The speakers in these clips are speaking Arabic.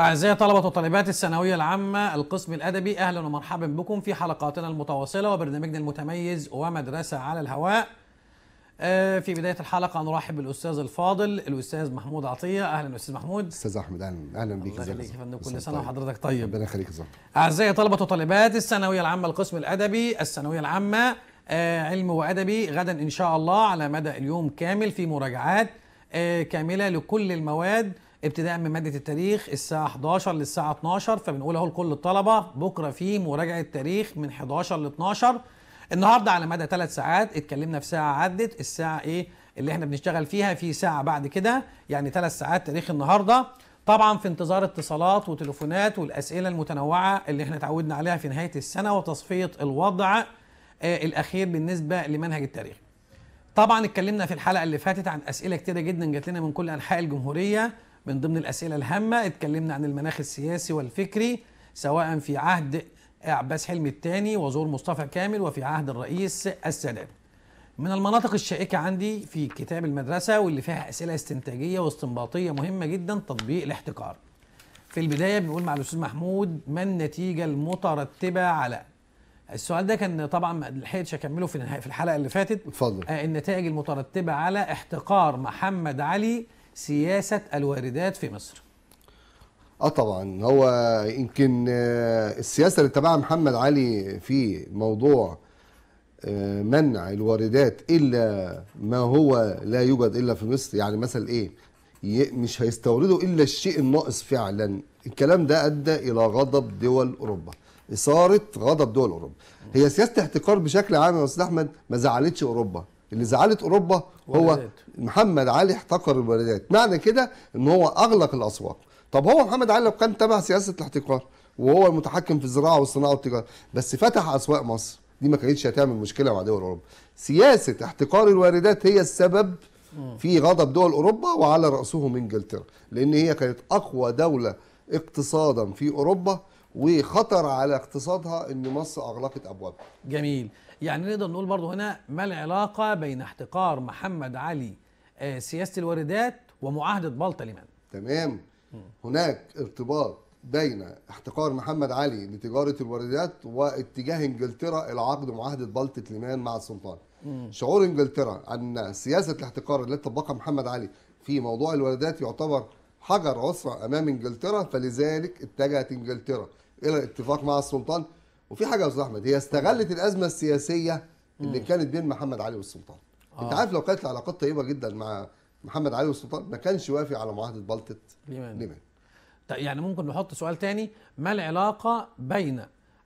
أعزائي طلبة وطالبات الثانوية العامة القسم الأدبي أهلا ومرحبا بكم في حلقاتنا المتواصلة وبرنامجنا المتميز ومدرسة على الهواء آه، في بداية الحلقة نرحب بالأستاذ الفاضل الأستاذ محمود عطية أهلا أستاذ محمود أستاذ أحمد أهلا أهلا بيك الله يخليك يا فندم كل سنة طيب. وحضرتك طيب ربنا يخليك يا أعزائي طلبة وطالبات الثانوية العامة القسم الأدبي الثانوية العامة آه، علم وأدبي غدا إن شاء الله على مدى اليوم كامل في مراجعات آه، كاملة لكل المواد ابتداء من ماده التاريخ الساعه 11 للساعه 12 فبنقول اهو لكل الطلبه بكره في مراجعه تاريخ من 11 ل 12 النهارده على مدى ثلاث ساعات اتكلمنا في ساعه عدت الساعه ايه اللي احنا بنشتغل فيها في ساعه بعد كده يعني ثلاث ساعات تاريخ النهارده طبعا في انتظار اتصالات وتليفونات والاسئله المتنوعه اللي احنا اتعودنا عليها في نهايه السنه وتصفيه الوضع آه الاخير بالنسبه لمنهج التاريخ. طبعا اتكلمنا في الحلقه اللي فاتت عن اسئله كتيره جدا جات لنا من كل انحاء الجمهوريه من ضمن الأسئلة الهامة اتكلمنا عن المناخ السياسي والفكري سواء في عهد عباس حلمي الثاني وظهور مصطفى كامل وفي عهد الرئيس السادات من المناطق الشائكة عندي في كتاب المدرسة واللي فيها أسئلة استنتاجية واستنباطية مهمة جدا تطبيق الاحتكار في البداية بنقول مع الأستاذ محمود ما النتيجة المترتبة على السؤال ده كان طبعا ما لحقتش اكمله في في الحلقه اللي فاتت اتفضل آه، النتائج المترتبه على احتقار محمد علي سياسه الواردات في مصر اه طبعا هو يمكن آه، السياسه اللي اتبعها محمد علي في موضوع آه، منع الواردات الا ما هو لا يوجد الا في مصر يعني مثلا ايه مش هيستوردوا الا الشيء الناقص فعلا الكلام ده ادى الى غضب دول اوروبا اثاره غضب دول اوروبا هي سياسه احتكار بشكل عام يا استاذ احمد ما زعلتش اوروبا اللي زعلت اوروبا هو والدات. محمد علي احتقر الواردات معنى كده ان هو اغلق الاسواق طب هو محمد علي لو كان تبع سياسه الاحتكار وهو المتحكم في الزراعه والصناعه والتجاره بس فتح اسواق مصر دي ما كانتش هتعمل مشكله مع دول اوروبا سياسه احتقار الواردات هي السبب في غضب دول اوروبا وعلى راسهم انجلترا لان هي كانت اقوى دوله اقتصادا في اوروبا وخطر على اقتصادها ان مصر اغلقت ابوابها جميل يعني نقدر نقول برضه هنا ما العلاقه بين احتقار محمد علي آه، سياسه الواردات ومعاهده بلطه لمن تمام هناك ارتباط بين احتقار محمد علي لتجاره الواردات واتجاه انجلترا العقد معاهده بلطه لمان مع السلطان. شعور انجلترا ان سياسه الاحتقار التي طبقها محمد علي في موضوع الواردات يعتبر حجر عسره امام انجلترا فلذلك اتجهت انجلترا الى الاتفاق مع السلطان وفي حاجه يا استاذ احمد هي استغلت الازمه السياسيه اللي كانت بين محمد علي والسلطان آه. انت عارف لو كانت العلاقات طيبه جدا مع محمد علي والسلطان ما كانش وافي على معاهده بلطه ليمان طيب يعني ممكن نحط سؤال تاني ما العلاقه بين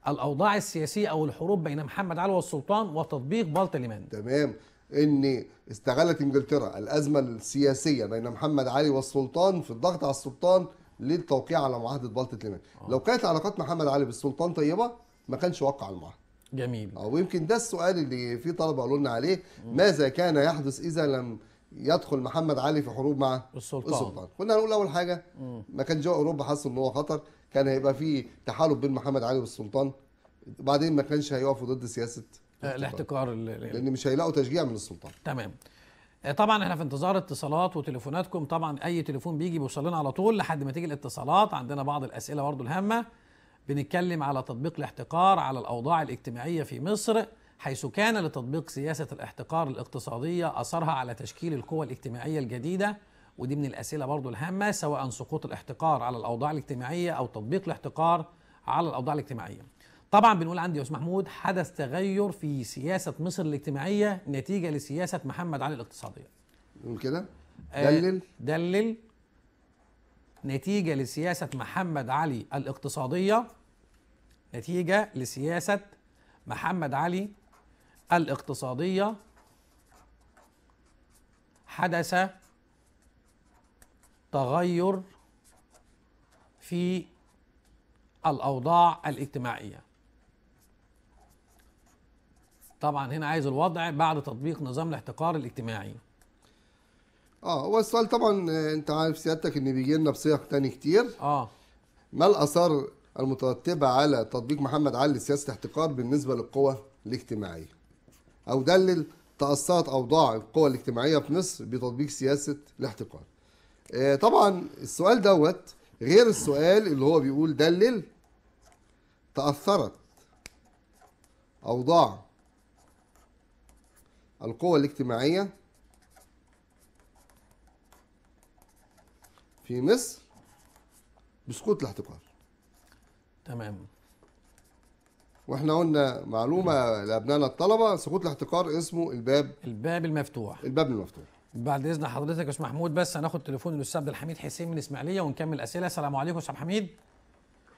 الاوضاع السياسيه او الحروب بين محمد علي والسلطان وتطبيق بلطه ليمان تمام ان استغلت انجلترا الازمه السياسيه بين محمد علي والسلطان في الضغط على السلطان للتوقيع على معاهده بلطه ليمان آه. لو كانت علاقات محمد علي بالسلطان طيبه ما كانش وقع المعاهده جميل او آه، يمكن ده السؤال اللي في طلبه قالوا لنا عليه ماذا كان يحدث اذا لم يدخل محمد علي في حروب مع السلطان, السلطان. كنا هنقول اول حاجه ما كان جو اوروبا حاسس ان هو خطر كان هيبقى في تحالف بين محمد علي والسلطان بعدين ما كانش هيقفوا ضد سياسه آه، الاحتكار لان مش هيلاقوا تشجيع من السلطان تمام آه، طبعا احنا في انتظار اتصالات وتليفوناتكم طبعا اي تليفون بيجي بيوصل لنا على طول لحد ما تيجي الاتصالات عندنا بعض الاسئله برضه الهامه بنتكلم على تطبيق الاحتقار على الاوضاع الاجتماعيه في مصر حيث كان لتطبيق سياسه الاحتقار الاقتصاديه اثرها على تشكيل القوى الاجتماعيه الجديده ودي من الاسئله برضو الهامه سواء سقوط الاحتقار على الاوضاع الاجتماعيه او تطبيق الاحتقار على الاوضاع الاجتماعيه طبعا بنقول عندي يا استاذ محمود حدث تغير في سياسه مصر الاجتماعيه نتيجه لسياسه محمد علي الاقتصاديه نقول كده آه، دلل دلل نتيجة لسياسة محمد علي الاقتصادية نتيجة لسياسة محمد علي الاقتصادية حدث تغير في الأوضاع الاجتماعية طبعا هنا عايز الوضع بعد تطبيق نظام الاحتقار الاجتماعي اه هو السؤال طبعا آه، انت عارف سيادتك ان بيجي لنا بصيغ تاني كتير اه ما الاثار المترتبه على تطبيق محمد علي سياسه احتقار بالنسبه للقوى الاجتماعيه او دلل تاثرت اوضاع القوى الاجتماعيه في مصر بتطبيق سياسه الاحتقار آه طبعا السؤال دوت غير السؤال اللي هو بيقول دلل تاثرت اوضاع القوى الاجتماعيه في مصر بسقوط الاحتكار تمام واحنا قلنا معلومه لابنائنا الطلبه سقوط الاحتكار اسمه الباب الباب المفتوح الباب المفتوح بعد اذن حضرتك يا استاذ محمود بس هناخد تليفون الاستاذ عبد الحميد حسين من الاسماعيليه ونكمل اسئله السلام عليكم يا استاذ حميد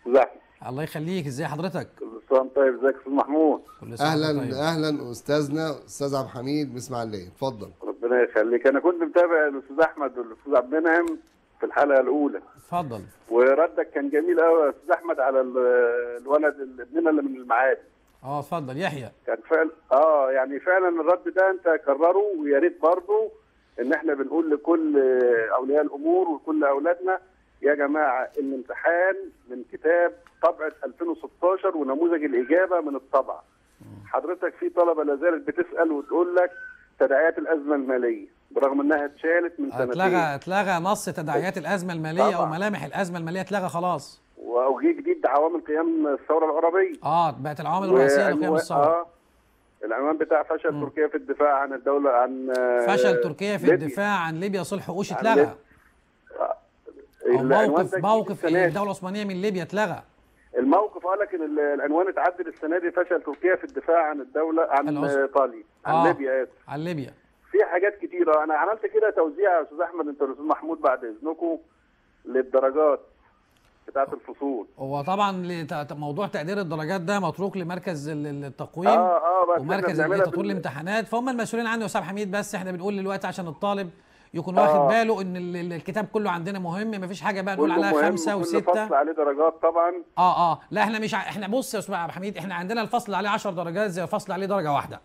ازيك الله يخليك ازي حضرتك كل سنه وانت طيب ازيك يا استاذ محمود اهلا طيب. اهلا استاذنا استاذ عبد الحميد من الاسماعيليه اتفضل ربنا يخليك انا كنت متابع الاستاذ احمد والاستاذ عبد المنعم في الحلقه الاولى اتفضل وردك كان جميل قوي يا استاذ احمد على الولد ابننا اللي من المعادي اه اتفضل يحيى كان فعلا اه يعني فعلا الرد ده انت كرره ويا ريت برضه ان احنا بنقول لكل اولياء الامور وكل اولادنا يا جماعه الامتحان من كتاب طبعه 2016 ونموذج الاجابه من الطبعه حضرتك في طلبه لا زالت بتسال وتقول لك تداعيات الازمه الماليه برغم انها اتشالت من سنتين اتلغى اتلغى نص تداعيات الازمه الماليه طبعا. او ملامح الازمه الماليه اتلغى خلاص واوجيه جديد عوامل قيام الثوره العربيه اه بقت العوامل الرئيسيه لقيام الثوره آه العنوان بتاع فشل م. تركيا في الدفاع عن الدوله عن آه، فشل تركيا في ليبيا. الدفاع عن ليبيا صلح اوش اتلغى آه، موقف موقف الدوله العثمانيه من ليبيا اتلغى الموقف قال لك ان العنوان اتعدل السنه دي فشل تركيا في الدفاع عن الدوله عن ايطاليا عن آه. ليبيا اسف عن ليبيا في حاجات كتيره انا عملت كده توزيع يا استاذ احمد انت الاستاذ محمود بعد اذنكم للدرجات بتاعت الفصول هو طبعا موضوع تقدير الدرجات ده متروك لمركز التقويم اه اه ومركز تطوير الامتحانات فهم المسؤولين عنه وسام حميد بس احنا بنقول دلوقتي عشان الطالب يكون واخد آه. باله ان الكتاب كله عندنا مهم مفيش حاجه بقى نقول عليها خمسة وستة فصل عليه درجات طبعا اه اه لا احنا مش احنا بص يا استاذ حميد احنا عندنا الفصل عليه 10 درجات زي الفصل عليه درجه واحده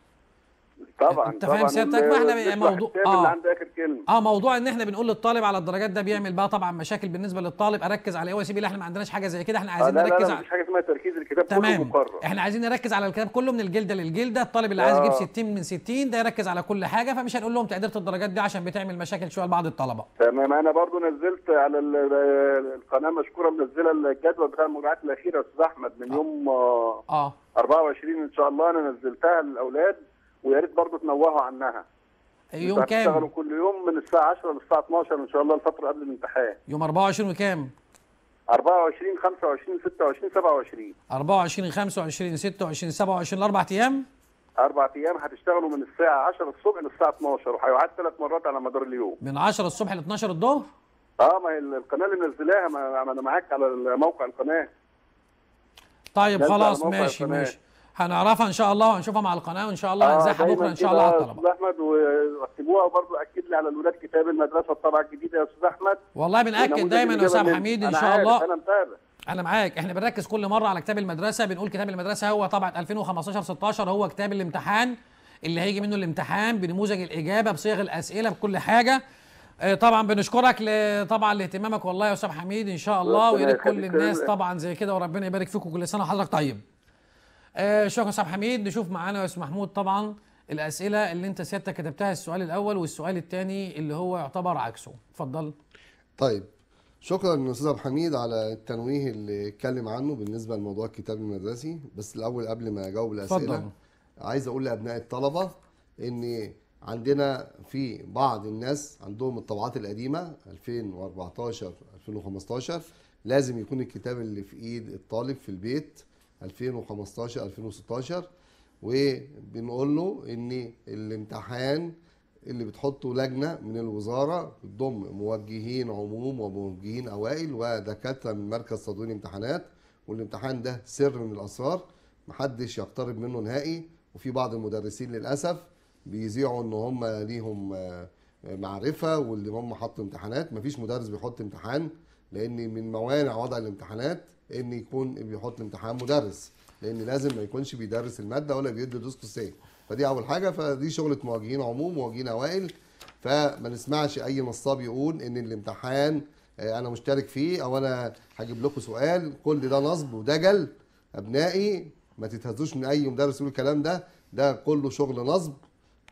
طبعا انت فاهم سيادتك ما احنا موضوع اه اللي اخر كلمه اه موضوع ان احنا بنقول للطالب على الدرجات ده بيعمل بقى طبعا مشاكل بالنسبه للطالب اركز على ايه واسيب اللي احنا ما عندناش حاجه زي كده احنا عايزين آه لا نركز لا لا مش حاجه اسمها تركيز الكتاب تمام. كله مقرر احنا عايزين نركز على الكتاب كله من الجلده للجلده الطالب اللي آه. عايز يجيب 60 من 60 ده يركز على كل حاجه فمش هنقول لهم تقدير الدرجات دي عشان بتعمل مشاكل شويه لبعض الطلبه تمام انا برضو نزلت على القناه مشكوره منزله الجدول بتاع المراجعات الاخيره يا استاذ احمد من آه. يوم اه 24 آه. ان شاء الله انا نزلتها للاولاد ويا ريت برضه تنوهوا عنها أيوة، يوم كام؟ بيشتغلوا كل يوم من الساعة 10 للساعة 12 إن شاء الله الفترة قبل الامتحان يوم 24 وكام؟ 24 25 26 27 24 25 26 27 الأربع أيام؟ أربع أيام هتشتغلوا من الساعة 10 الصبح للساعة 12 وهيعاد ثلاث مرات على مدار اليوم من 10 الصبح ل 12 الظهر؟ اه ما هي القناة اللي منزلاها ما أنا معاك على موقع القناة طيب خلاص ماشي ماشي هنعرفها ان شاء الله وهنشوفها مع القناه وان شاء الله هنزاحها آه بكره ان شاء الله على الطلبه استاذ احمد واكتبوها برضه اكد لي على الاولاد كتاب المدرسه الطبعه الجديده يا استاذ احمد والله بناكد دايما يا استاذ حميد ان شاء الله انا متابع انا معاك احنا بنركز كل مره على كتاب المدرسه بنقول كتاب المدرسه هو طبعه 2015 16 هو كتاب الامتحان اللي هيجي منه الامتحان بنموذج الاجابه بصيغ الاسئله بكل حاجه آه، طبعا بنشكرك طبعا لاهتمامك والله يا استاذ حميد ان شاء الله ويا كل الناس طبعا زي كده وربنا يبارك فيكم كل سنه وحضرتك طيب آه، شكرا صاحب حميد نشوف معانا يا استاذ محمود طبعا الاسئله اللي انت سيادتك كتبتها السؤال الاول والسؤال الثاني اللي هو يعتبر عكسه اتفضل طيب شكرا استاذ عبد الحميد على التنويه اللي اتكلم عنه بالنسبه لموضوع الكتاب المدرسي بس الاول قبل ما اجاوب الاسئله فضل. عايز اقول لابناء الطلبه ان عندنا في بعض الناس عندهم الطبعات القديمه 2014 2015 لازم يكون الكتاب اللي في ايد الطالب في البيت 2015 2016 وبنقول له ان الامتحان اللي بتحطه لجنه من الوزاره بتضم موجهين عموم وموجهين اوائل ودكاتره من مركز تدوين امتحانات والامتحان ده سر من الاسرار محدش يقترب منه نهائي وفي بعض المدرسين للاسف بيذيعوا ان هم ليهم آه، معرفه واللي هم حطوا امتحانات مفيش مدرس بيحط امتحان لان من موانع وضع الامتحانات ان يكون بيحط امتحان مدرس لان لازم ما يكونش بيدرس الماده ولا بيدي دروس خصوصيه فدي اول حاجه فدي شغله مواجهين عموم مواجهين اوائل فما نسمعش اي نصاب يقول ان الامتحان آه، انا مشترك فيه او انا هجيب لكم سؤال كل ده نصب ودجل ابنائي ما تتهزوش من اي مدرس يقول الكلام ده ده كله شغل نصب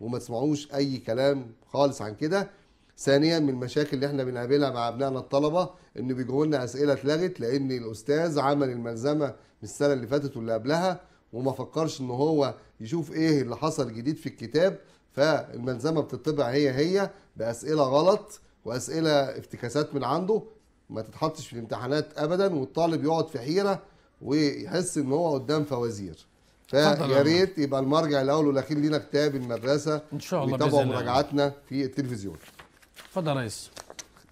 وما تسمعوش اي كلام خالص عن كده ثانيا من المشاكل اللي احنا بنقابلها مع ابنائنا الطلبه ان بيجوا لنا اسئله اتلغت لان الاستاذ عمل الملزمه من السنه اللي فاتت واللي قبلها وما فكرش ان هو يشوف ايه اللي حصل جديد في الكتاب فالملزمه بتطبع هي هي باسئله غلط واسئله افتكاسات من عنده ما تتحطش في الامتحانات ابدا والطالب يقعد في حيره ويحس ان هو قدام فوازير فيا ريت يبقى المرجع الاول والاخير لينا كتاب المدرسه ان شاء الله ويتابعوا مراجعاتنا في التلفزيون اتفضل يا ريس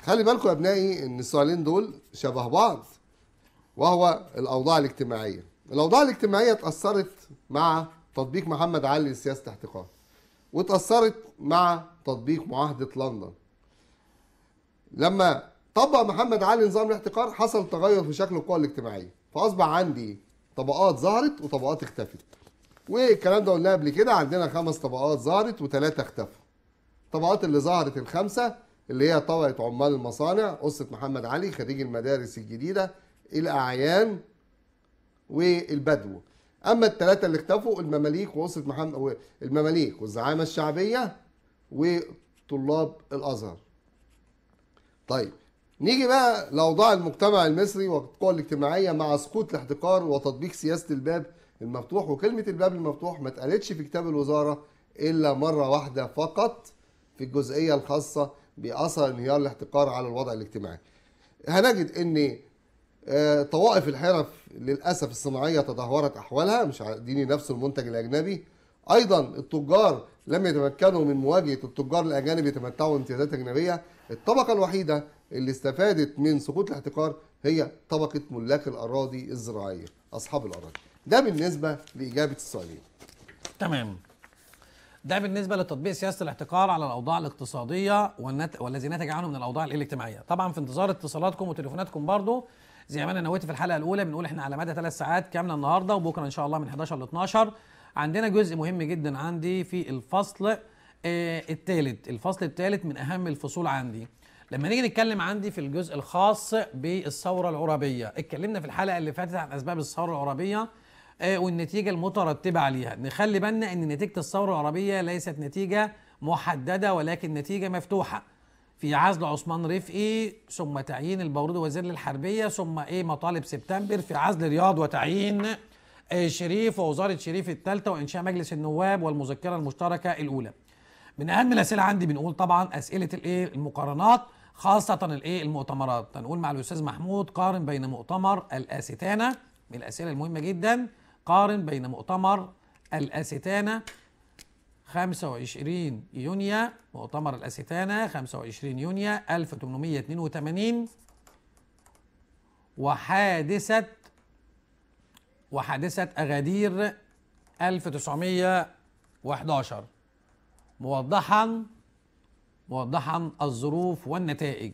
خلي بالكم يا ابنائي ان السؤالين دول شبه بعض وهو الاوضاع الاجتماعيه الاوضاع الاجتماعيه اتاثرت مع تطبيق محمد علي لسياسه الاحتقار واتاثرت مع تطبيق معاهده لندن لما طبق محمد علي نظام الاحتقار حصل تغير في شكل القوى الاجتماعيه فاصبح عندي طبقات ظهرت وطبقات اختفت والكلام ده قلناه قبل كده عندنا خمس طبقات ظهرت وثلاثه اختفوا الطبقات اللي ظهرت الخمسه اللي هي طبقة عمال المصانع قصة محمد علي خريج المدارس الجديدة الأعيان والبدو أما الثلاثة اللي اختفوا المماليك وقصة محمد المماليك والزعامة الشعبية وطلاب الأزهر طيب نيجي بقى لأوضاع المجتمع المصري والقوى الاجتماعية مع سقوط الاحتكار وتطبيق سياسة الباب المفتوح وكلمة الباب المفتوح ما اتقالتش في كتاب الوزارة إلا مرة واحدة فقط في الجزئية الخاصة باثر انهيار الاحتقار على الوضع الاجتماعي. هنجد ان آه، طوائف الحرف للاسف الصناعيه تدهورت احوالها مش ديني نفس المنتج الاجنبي ايضا التجار لم يتمكنوا من مواجهه التجار الاجانب يتمتعوا بامتيازات اجنبيه الطبقه الوحيده اللي استفادت من سقوط الاحتكار هي طبقه ملاك الاراضي الزراعيه اصحاب الاراضي ده بالنسبه لاجابه السؤالين تمام ده بالنسبه لتطبيق سياسه الاحتكار على الاوضاع الاقتصاديه والنت... والذي نتج عنه من الاوضاع الاجتماعيه طبعا في انتظار اتصالاتكم وتليفوناتكم برضو زي ما انا نويت في الحلقه الاولى بنقول احنا على مدى ثلاث ساعات كامله النهارده وبكره ان شاء الله من 11 ل 12 عندنا جزء مهم جدا عندي في الفصل آه، الثالث الفصل الثالث من اهم الفصول عندي لما نيجي نتكلم عندي في الجزء الخاص بالثوره العرابيه اتكلمنا في الحلقه اللي فاتت عن اسباب الثوره العرابيه آه، والنتيجه المترتبه عليها نخلي بالنا ان نتيجه الثوره العربيه ليست نتيجه محدده ولكن نتيجه مفتوحه في عزل عثمان رفقي ثم تعيين البارودي وزير للحربيه ثم ايه مطالب سبتمبر في عزل رياض وتعيين آه، شريف ووزاره شريف الثالثه وانشاء مجلس النواب والمذكره المشتركه الاولى من اهم الاسئله عندي بنقول طبعا اسئله الايه المقارنات خاصه الايه المؤتمرات هنقول مع الاستاذ محمود قارن بين مؤتمر الاستانه من الاسئله المهمه جدا قارن بين مؤتمر الأستانة 25 يونيو مؤتمر الأستانة 25 يونيو 1882 وحادثة وحادثة أغادير 1911 موضحا موضحا الظروف والنتائج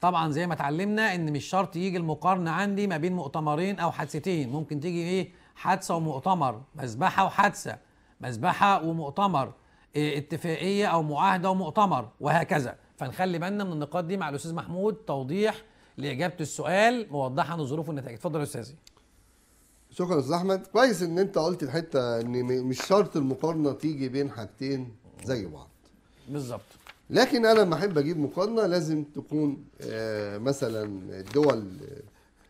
طبعا زي ما اتعلمنا ان مش شرط يجي المقارنه عندي ما بين مؤتمرين او حادثتين ممكن تيجي ايه حادثه ومؤتمر مذبحه وحادثه مذبحه ومؤتمر إيه اتفاقيه او معاهده ومؤتمر وهكذا فنخلي بالنا من النقاط دي مع الاستاذ محمود توضيح لاجابه السؤال موضحا الظروف والنتائج اتفضل يا استاذي شكرا استاذ احمد كويس ان انت قلت الحته ان مش شرط المقارنه تيجي بين حاجتين زي بعض بالظبط لكن انا لما احب اجيب مقارنه لازم تكون آه، مثلا الدول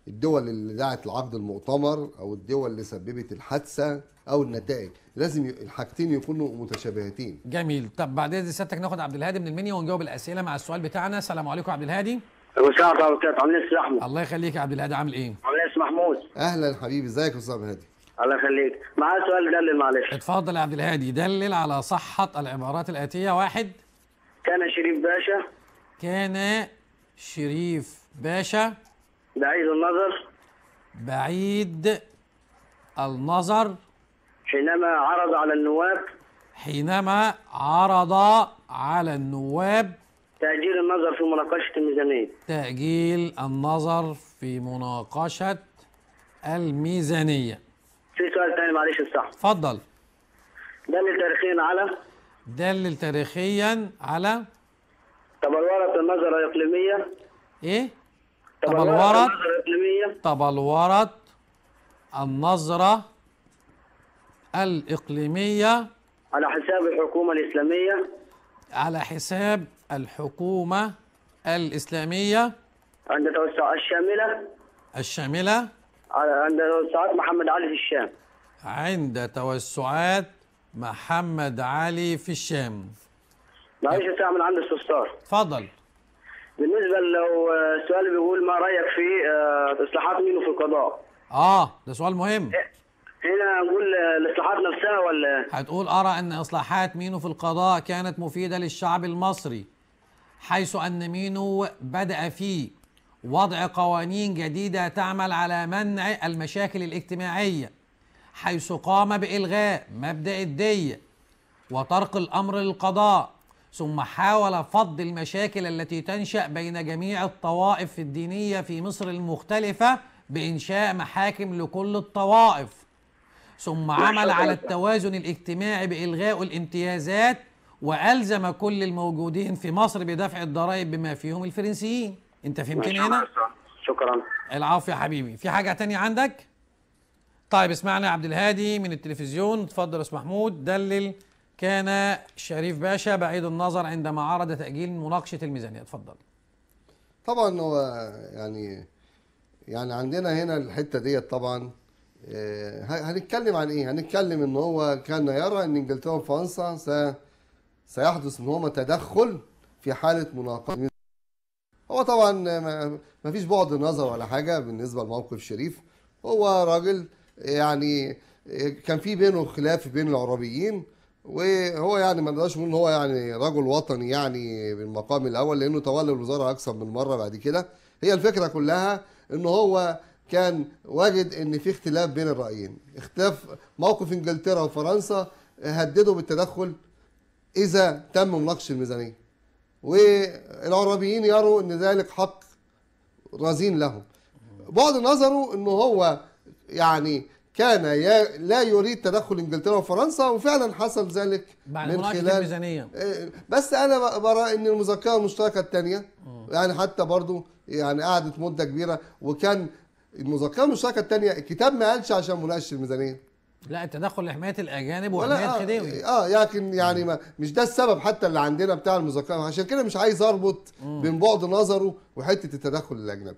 الدول اللي دعت لعقد المؤتمر او الدول اللي سببت الحادثه او النتائج لازم الحاجتين يكونوا متشابهتين جميل طب بعد سيادتك ناخد عبد الهادي من المنيا ونجاوب الاسئله مع السؤال بتاعنا السلام عليكم عبد الهادي وسام عامل ايه يا الله يخليك يا عبد الهادي عامل ايه؟ عامل ايه محمود اهلا حبيبي ازيك يا استاذ هادي الله يخليك معايا سؤال دلل معلش اتفضل يا عبد الهادي دلل على صحه العبارات الاتيه واحد كان شريف باشا كان شريف باشا بعيد النظر بعيد النظر حينما عرض على النواب حينما عرض على النواب تأجيل النظر في مناقشة الميزانية تأجيل النظر في مناقشة الميزانية في سؤال ثاني معلش الصح اتفضل دل تاريخيا على دلل تاريخيا على طب الورط النظرة الإقليمية إيه؟ طب الورط طب الورط النظرة الإقليمية على حساب الحكومة الإسلامية على حساب الحكومة الإسلامية عند توسع الشاملة الشاملة عند توسعات محمد علي في الشام عند توسعات محمد علي في الشام معلش ساعة من عند استفسار اتفضل بالنسبة لو السؤال آه، بيقول ما رأيك في آه، إصلاحات مينو في القضاء؟ آه ده سؤال مهم إيه، هنا نقول آه، الإصلاحات نفسها ولا هتقول أرى أن إصلاحات مينو في القضاء كانت مفيدة للشعب المصري حيث أن مينو بدأ في وضع قوانين جديدة تعمل على منع المشاكل الاجتماعية حيث قام بإلغاء مبدأ الدية وترك الأمر للقضاء ثم حاول فض المشاكل التي تنشأ بين جميع الطوائف الدينية في مصر المختلفة بإنشاء محاكم لكل الطوائف ثم عمل على التوازن الاجتماعي بإلغاء الامتيازات وألزم كل الموجودين في مصر بدفع الضرائب بما فيهم الفرنسيين أنت فهمتني هنا؟ شكرا العفو يا حبيبي في حاجة تانية عندك؟ طيب اسمعنا عبد الهادي من التلفزيون اتفضل استاذ محمود دلل كان شريف باشا بعيد النظر عندما عرض تاجيل مناقشه الميزانيه اتفضل طبعا هو يعني يعني عندنا هنا الحته ديت طبعا آه، هنتكلم عن ايه هنتكلم ان هو كان يرى ان انجلترا وفرنسا س... سيحدث ان هما تدخل في حاله مناقشه هو طبعا ما فيش بعد نظر ولا حاجه بالنسبه لموقف شريف هو راجل يعني إيه، كان في بينه خلاف بين العربيين وهو يعني ما نقدرش نقول ان هو يعني رجل وطني يعني بالمقام الاول لانه تولى الوزاره اكثر من مره بعد كده هي الفكره كلها ان هو كان وجد ان في اختلاف بين الرايين اختلاف موقف انجلترا وفرنسا هددوا بالتدخل اذا تم مناقشه الميزانيه والعربيين يروا ان ذلك حق رزين لهم بعد نظره ان هو يعني كان لا يريد تدخل انجلترا وفرنسا وفعلا حصل ذلك بعد من خلال الميزانيه آه، بس انا برى ان المذكره المشتركه الثانيه آه. يعني حتى برضو يعني قعدت مده كبيره وكان المذكره المشتركه الثانيه الكتاب ما قالش عشان مناقشه الميزانيه لا التدخل لحمايه الاجانب وحمايه الخديوي آه،, اه لكن يعني ما مش ده السبب حتى اللي عندنا بتاع المذكره عشان كده مش عايز اربط بين بعد نظره وحته التدخل الاجنبي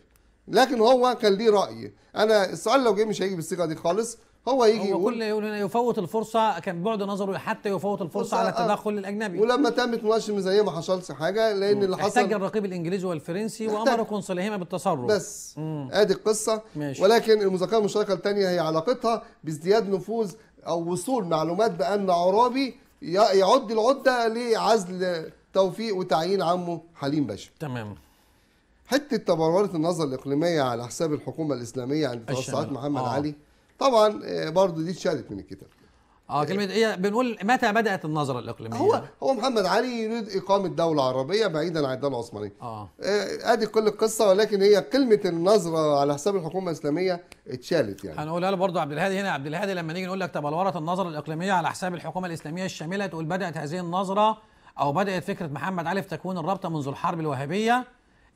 لكن هو كان ليه راي انا السؤال لو جه مش هيجي بالثقه دي خالص هو يجي هو يقول كل يقول هنا يفوت الفرصه كان بعد نظره حتى يفوت الفرصه على آه. التدخل آه. الاجنبي ولما تمت مناقشه زي ما حصلش حاجه لان مم. اللي حصل احتج الرقيب الانجليزي والفرنسي وامر قنصليهما بالتصرف بس ادي القصه ماشي. ولكن المذاكره المشتركه الثانيه هي علاقتها بازدياد نفوذ او وصول معلومات بان عرابي يعد العده لعزل توفيق وتعيين عمه حليم باشا تمام حته تبروره النظر الاقليميه على حساب الحكومه الاسلاميه عند توسعات محمد آه. علي طبعا آه، برضه دي اتشالت من الكتاب اه, آه. كلمه ايه بنقول متى بدات النظره الاقليميه هو هو محمد علي يريد اقامه دوله عربيه بعيدا عن الدوله العثمانيه اه, آه، ادي كل القصه ولكن هي كلمه النظره على حساب الحكومه الاسلاميه اتشالت يعني هنقولها له برضه عبد الهادي هنا عبد الهادي لما نيجي نقول لك تبلورت النظره الاقليميه على حساب الحكومه الاسلاميه الشامله تقول بدات هذه النظره او بدات فكره محمد علي في تكوين الرابطه منذ الحرب الوهابيه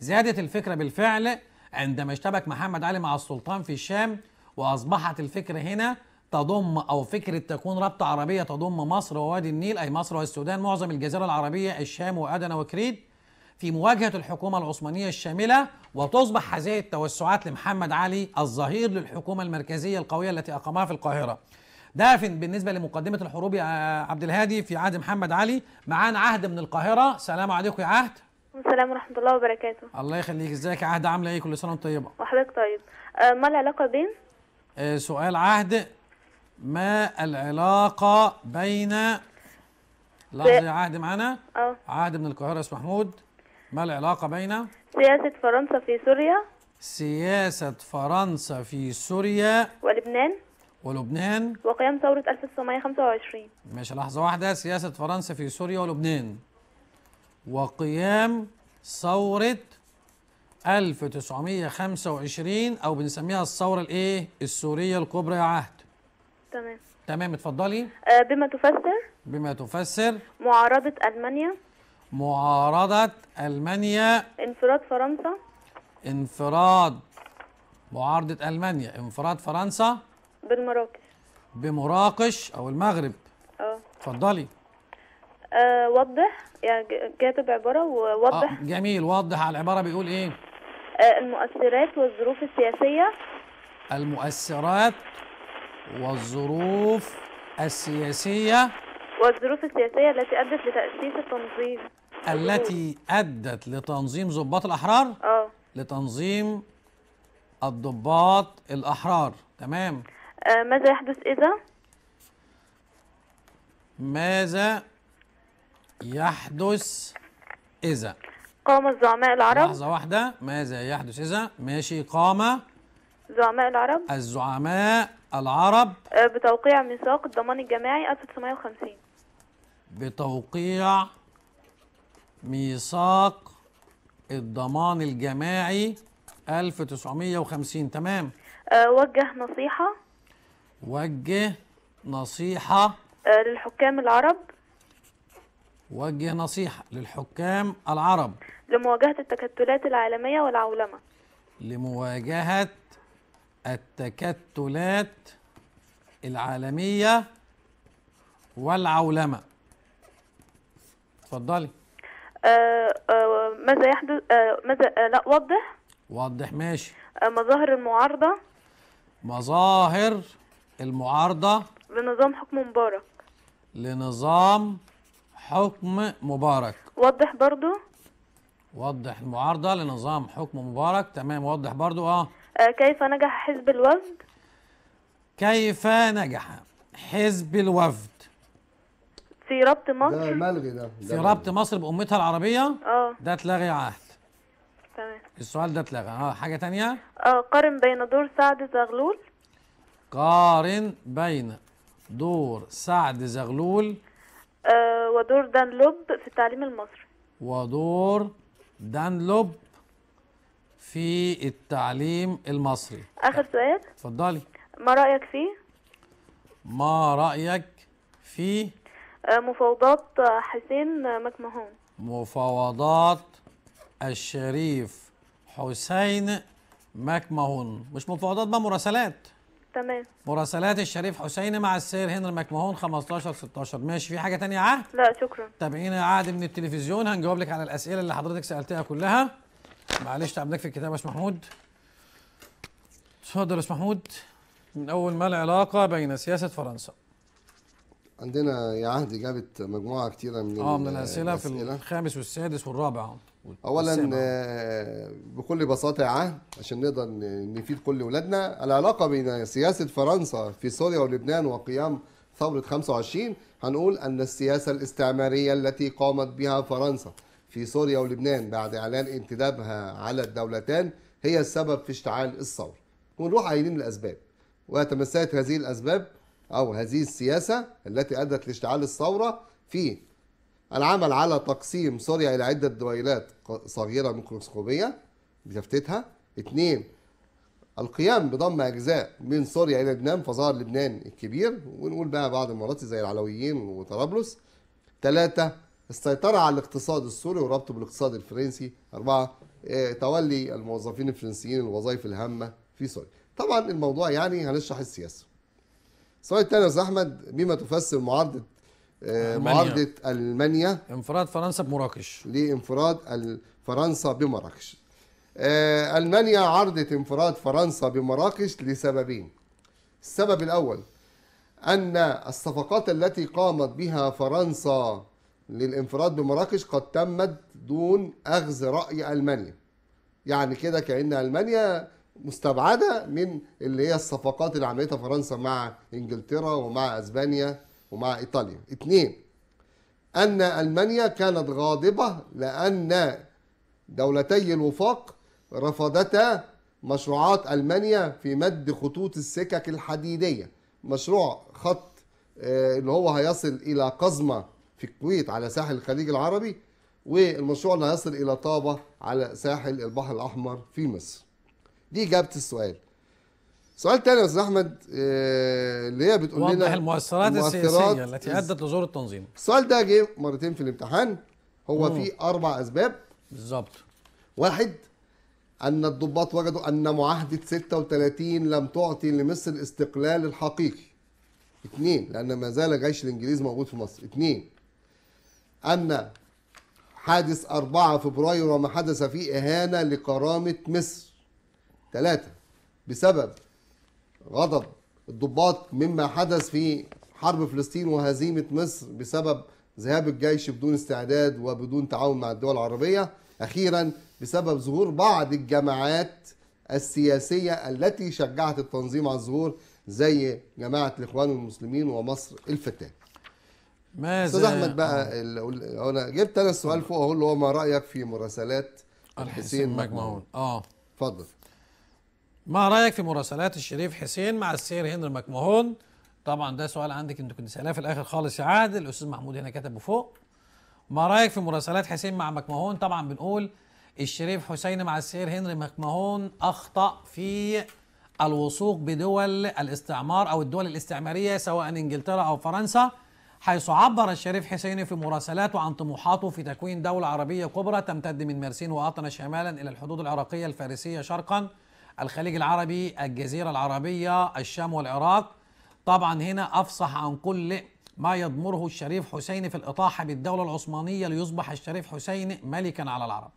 زادت الفكرة بالفعل عندما اشتبك محمد علي مع السلطان في الشام وأصبحت الفكرة هنا تضم أو فكرة تكون رابطة عربية تضم مصر ووادي النيل أي مصر والسودان معظم الجزيرة العربية الشام وأدنى وكريد في مواجهة الحكومة العثمانية الشاملة وتصبح هذه التوسعات لمحمد علي الظهير للحكومة المركزية القوية التي أقامها في القاهرة ده بالنسبة لمقدمة الحروب يا عبد الهادي في عهد محمد علي معانا عهد من القاهرة سلام عليكم يا عهد السلام ورحمه الله وبركاته الله يخليك ازيك يا عهد عامله ايه كل سنه وانت طيبه وحضرتك طيب آه، ما العلاقه بين آه، سؤال عهد ما العلاقه بين لحظه يا عهد معانا اه عهد من القاهره اسمه محمود ما العلاقه بين سياسه فرنسا في سوريا سياسه فرنسا في سوريا ولبنان ولبنان وقيام ثورة 1925 ماشي لحظة واحدة سياسة فرنسا في سوريا ولبنان وقيام ثورة 1925 أو بنسميها الثورة الإيه؟ السورية الكبرى يا عهد تمام تمام اتفضلي أه بما تفسر بما تفسر معارضة ألمانيا معارضة ألمانيا انفراد فرنسا انفراد معارضة ألمانيا انفراد فرنسا بالمراكش بمراكش أو المغرب اه اتفضلي آه، وضح يعني كاتب عباره ووضح آه جميل وضح على العباره بيقول ايه؟ آه، المؤثرات والظروف السياسيه المؤثرات والظروف السياسيه والظروف السياسيه التي ادت لتاسيس التنظيم التي ادت لتنظيم ضباط الاحرار؟ اه لتنظيم الضباط الاحرار تمام أه ماذا يحدث اذا؟ ماذا يحدث إذا قام الزعماء العرب لحظة واحدة ماذا يحدث إذا ماشي قام زعماء العرب الزعماء العرب أه، بتوقيع ميثاق الضمان الجماعي 1950 بتوقيع ميثاق الضمان الجماعي 1950 تمام أه، وجه نصيحة وجه نصيحة أه، للحكام العرب وجه نصيحة للحكام العرب لمواجهة التكتلات العالمية والعولمة لمواجهة التكتلات العالمية والعولمة اتفضلي آه آه ماذا يحدث آه ماذا آه لا وضح وضح ماشي آه مظاهر المعارضة مظاهر المعارضة لنظام حكم مبارك لنظام حكم مبارك وضح برضو وضح المعارضة لنظام حكم مبارك تمام وضح برضو اه, آه كيف نجح حزب الوفد كيف نجح حزب الوفد في ربط مصر ده ملغي ده, ده في ربط مصر بأمتها العربية اه ده اتلغي عهد تمام السؤال ده اتلغى اه حاجة تانية اه قارن بين دور سعد زغلول قارن بين دور سعد زغلول آه، ودور دانلوب في التعليم المصري ودور دانلوب في التعليم المصري اخر سؤال اتفضلي ما رايك فيه ما رايك في آه، مفاوضات حسين مكمهون مفاوضات الشريف حسين مكمهون مش مفاوضات بقى مراسلات تمام مراسلات الشريف حسين مع السير هنري مكمهون 15 16 ماشي في حاجه ثانيه يا عهد؟ لا شكرا تابعينا يا عهد من التلفزيون هنجاوب لك على الاسئله اللي حضرتك سالتها كلها معلش تعبناك في الكتاب يا استاذ محمود اتفضل يا محمود من اول ما العلاقه بين سياسه فرنسا عندنا يا عهد جابت مجموعه كتيره من اه من الاسئله في الخامس والسادس والرابع اولا آه، بكل بساطه يا عهد عشان نقدر نفيد كل اولادنا العلاقه بين سياسه فرنسا في سوريا ولبنان وقيام ثوره 25 هنقول ان السياسه الاستعماريه التي قامت بها فرنسا في سوريا ولبنان بعد اعلان انتدابها على الدولتان هي السبب في اشتعال الثوره ونروح عينين الاسباب وتمثلت هذه الاسباب او هذه السياسه التي ادت لاشتعال الثوره في العمل على تقسيم سوريا إلى عدة دويلات صغيرة ميكروسكوبية بتفتتها اثنين القيام بضم أجزاء من سوريا إلى لبنان فظهر لبنان الكبير ونقول بقى بعض المرات زي العلويين وطرابلس ثلاثة السيطرة على الاقتصاد السوري وربطه بالاقتصاد الفرنسي أربعة آه، تولي الموظفين الفرنسيين الوظائف الهامة في سوريا طبعا الموضوع يعني هنشرح السياسة السؤال الثاني يا أستاذ أحمد بما تفسر معارضة آه، ألمانيا. معارضة ألمانيا انفراد فرنسا بمراكش لانفراد فرنسا بمراكش آه، ألمانيا عرضت انفراد فرنسا بمراكش لسببين السبب الأول أن الصفقات التي قامت بها فرنسا للانفراد بمراكش قد تمت دون أخذ رأي ألمانيا يعني كده كأن ألمانيا مستبعدة من اللي هي الصفقات اللي عملتها فرنسا مع إنجلترا ومع أسبانيا ومع إيطاليا اثنين أن ألمانيا كانت غاضبة لأن دولتي الوفاق رفضتا مشروعات ألمانيا في مد خطوط السكك الحديدية مشروع خط آه، اللي هو هيصل إلى قزمة في الكويت على ساحل الخليج العربي والمشروع اللي هيصل إلى طابة على ساحل البحر الأحمر في مصر دي إجابة السؤال سؤال تاني يا استاذ احمد آه، اللي هي بتقول لنا المؤثرات, المؤثرات السياسيه التي ادت لظهور التنظيم السؤال ده جه مرتين في الامتحان هو مم. في اربع اسباب بالظبط واحد ان الضباط وجدوا ان معاهده 36 لم تعطي لمصر الاستقلال الحقيقي اثنين لان ما زال جيش الانجليز موجود في مصر اثنين ان حادث 4 فبراير وما حدث فيه اهانه لكرامه مصر ثلاثه بسبب غضب الضباط مما حدث في حرب فلسطين وهزيمة مصر بسبب ذهاب الجيش بدون استعداد وبدون تعاون مع الدول العربية أخيرا بسبب ظهور بعض الجماعات السياسية التي شجعت التنظيم على الظهور زي جماعة الإخوان المسلمين ومصر الفتاة ماذا أستاذ أحمد بقى أنا جبت أنا السؤال فوق أقول له ما رأيك في مراسلات الحسين مجمعون آه اتفضل ما رايك في مراسلات الشريف حسين مع السير هنري مكمهون طبعا ده سؤال عندك انت كنت سالاه في الاخر خالص يا عادل الاستاذ محمود هنا كتبه فوق ما رايك في مراسلات حسين مع مكمهون طبعا بنقول الشريف حسين مع السير هنري مكمهون اخطا في الوثوق بدول الاستعمار او الدول الاستعماريه سواء انجلترا او فرنسا حيث عبر الشريف حسين في مراسلاته عن طموحاته في تكوين دوله عربيه كبرى تمتد من مرسين واطنا شمالا الى الحدود العراقيه الفارسيه شرقا الخليج العربي الجزيرة العربية الشام والعراق طبعا هنا أفصح عن كل ما يضمره الشريف حسين في الإطاحة بالدولة العثمانية ليصبح الشريف حسين ملكا على العرب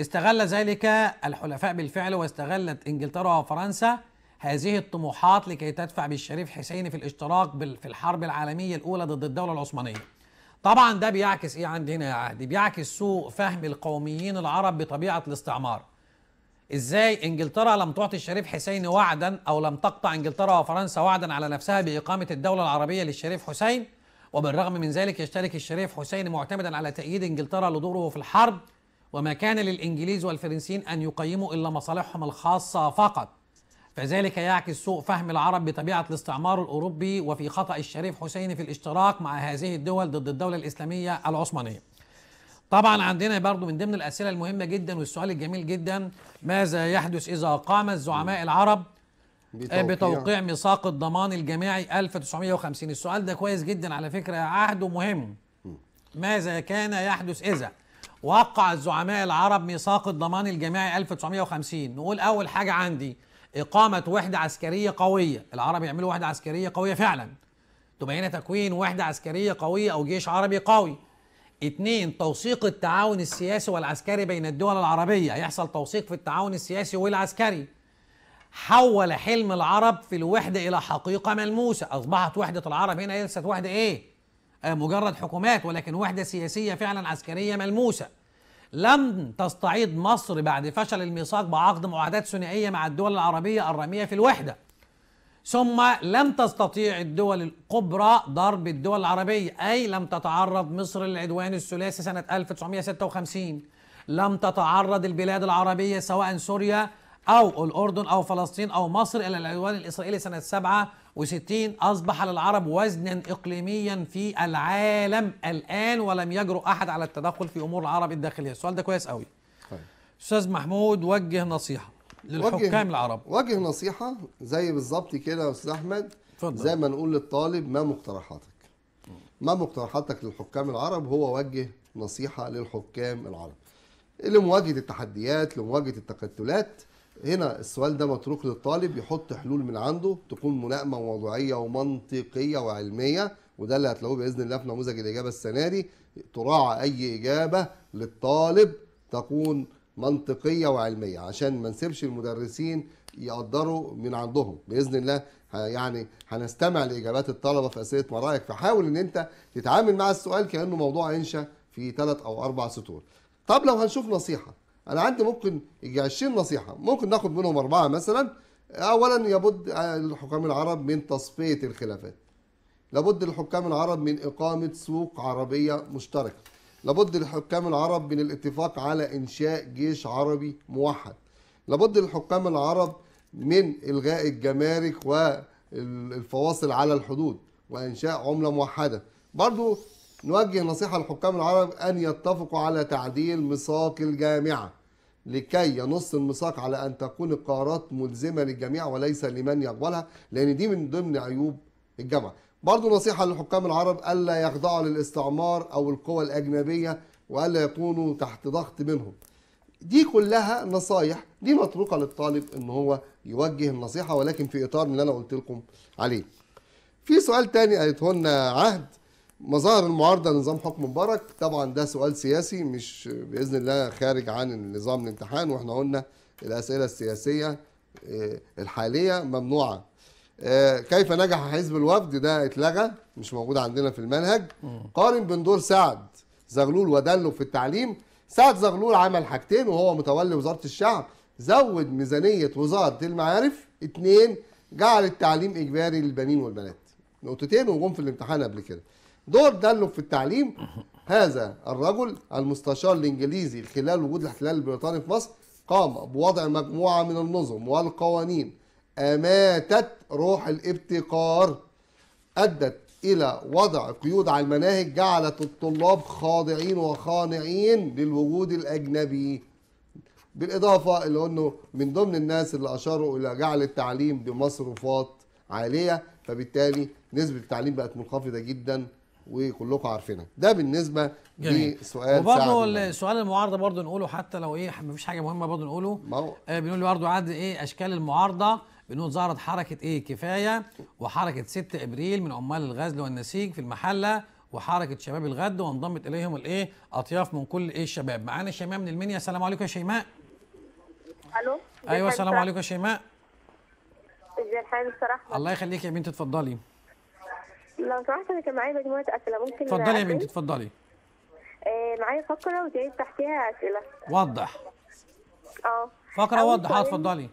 استغل ذلك الحلفاء بالفعل واستغلت إنجلترا وفرنسا هذه الطموحات لكي تدفع بالشريف حسين في الاشتراك في الحرب العالمية الأولى ضد الدولة العثمانية طبعا ده بيعكس ايه عندنا يا عهد بيعكس سوء فهم القوميين العرب بطبيعة الاستعمار ازاي انجلترا لم تعطي الشريف حسين وعدا او لم تقطع انجلترا وفرنسا وعدا على نفسها باقامه الدوله العربيه للشريف حسين وبالرغم من ذلك يشترك الشريف حسين معتمدا على تأييد انجلترا لدوره في الحرب وما كان للانجليز والفرنسيين ان يقيموا الا مصالحهم الخاصه فقط فذلك يعكس سوء فهم العرب بطبيعه الاستعمار الاوروبي وفي خطا الشريف حسين في الاشتراك مع هذه الدول ضد الدوله الاسلاميه العثمانيه طبعا عندنا برضو من ضمن الأسئلة المهمة جدا والسؤال الجميل جدا ماذا يحدث إذا قام الزعماء العرب آه، بتوقيع, بتوقيع ميثاق الضمان الجماعي 1950 السؤال ده كويس جدا على فكرة عهده مهم ماذا كان يحدث إذا وقع الزعماء العرب ميثاق الضمان الجماعي 1950 نقول أول حاجة عندي إقامة وحدة عسكرية قوية العرب يعملوا وحدة عسكرية قوية فعلا تبقى هنا تكوين وحدة عسكرية قوية أو جيش عربي قوي اتنين توثيق التعاون السياسي والعسكري بين الدول العربية يحصل توثيق في التعاون السياسي والعسكري حول حلم العرب في الوحدة إلى حقيقة ملموسة أصبحت وحدة العرب هنا ليست وحدة إيه؟ آه، مجرد حكومات ولكن وحدة سياسية فعلا عسكرية ملموسة لم تستعيد مصر بعد فشل الميثاق بعقد معاهدات ثنائية مع الدول العربية الرامية في الوحدة ثم لم تستطيع الدول الكبرى ضرب الدول العربية أي لم تتعرض مصر للعدوان الثلاثي سنة 1956 لم تتعرض البلاد العربية سواء سوريا أو الأردن أو فلسطين أو مصر إلى العدوان الإسرائيلي سنة 67 أصبح للعرب وزنا إقليميا في العالم الآن ولم يجرؤ أحد على التدخل في أمور العرب الداخلية السؤال ده كويس قوي طيب. أستاذ محمود وجه نصيحة للحكام العرب وجه نصيحه زي بالظبط كده يا استاذ احمد فضل. زي ما نقول للطالب ما مقترحاتك ما مقترحاتك للحكام العرب هو وجه نصيحه للحكام العرب لمواجهه التحديات لمواجهه التكتلات هنا السؤال ده متروك للطالب يحط حلول من عنده تكون ملائمه وموضوعيه ومنطقيه وعلميه وده اللي هتلاقوه باذن الله في نموذج الاجابه السنه دي تراعى اي اجابه للطالب تكون منطقيه وعلميه عشان ما نسيبش المدرسين يقدروا من عندهم باذن الله يعني هنستمع لاجابات الطلبه في اسئله مرايك فحاول ان انت تتعامل مع السؤال كانه موضوع انشا في ثلاث او اربع سطور. طب لو هنشوف نصيحه انا عندي ممكن يجي 20 نصيحه ممكن ناخد منهم اربعه مثلا اولا يبد الحكام العرب من تصفيه الخلافات. لابد للحكام العرب من اقامه سوق عربيه مشتركه. لابد للحكام العرب من الاتفاق على إنشاء جيش عربي موحد لابد للحكام العرب من إلغاء الجمارك والفواصل على الحدود وإنشاء عملة موحدة برضو نوجه نصيحة للحكام العرب أن يتفقوا على تعديل ميثاق الجامعة لكي ينص الميثاق على أن تكون القرارات ملزمة للجميع وليس لمن يقبلها لأن دي من ضمن عيوب الجامعة برضه نصيحة للحكام العرب ألا يخضعوا للاستعمار أو القوى الأجنبية وألا يكونوا تحت ضغط منهم دي كلها نصايح دي مطروقة للطالب إن هو يوجه النصيحة ولكن في إطار اللي أنا قلت لكم عليه في سؤال تاني قالته لنا عهد مظاهر المعارضة لنظام حكم مبارك طبعا ده سؤال سياسي مش بإذن الله خارج عن النظام الامتحان وإحنا قلنا الأسئلة السياسية آه، الحالية ممنوعة آه، كيف نجح حزب الوفد ده اتلغى مش موجود عندنا في المنهج قارن بين دور سعد زغلول ودلو في التعليم سعد زغلول عمل حاجتين وهو متولي وزارة الشعب زود ميزانية وزارة المعارف اتنين جعل التعليم إجباري للبنين والبنات نقطتين وجم في الامتحان قبل كده دور دلو في التعليم هذا الرجل المستشار الإنجليزي خلال وجود الاحتلال البريطاني في مصر قام بوضع مجموعة من النظم والقوانين أماتت روح الابتكار أدت إلى وضع قيود على المناهج جعلت الطلاب خاضعين وخانعين للوجود الأجنبي بالإضافة إلى أنه من ضمن الناس اللي أشاروا إلى جعل التعليم بمصروفات عالية فبالتالي نسبة التعليم بقت منخفضة جدا وكلكم عارفينها ده بالنسبه لسؤال وبرضه سؤال المعارضه برضه نقوله حتى لو ايه مفيش حاجه مهمه برضه نقوله آه بنقول برضه عاد ايه اشكال المعارضه بنقول ظهرت حركه ايه كفايه وحركه 6 ابريل من عمال الغزل والنسيج في المحله وحركه شباب الغد وانضمت اليهم الايه اطياف من كل ايه الشباب معانا شيماء من المنيا السلام عليكم يا شيماء الو ايوه السلام عليكم يا شيماء ازي الحال بصراحه الله يخليك يا بنتي اتفضلي لو سمحت انا كان معايا مجموعه اسئله ممكن اتفضلي يا بنتي اتفضلي آه، معايا فقره وجايب تحتيها اسئله وضح اه فقره وضح اتفضلي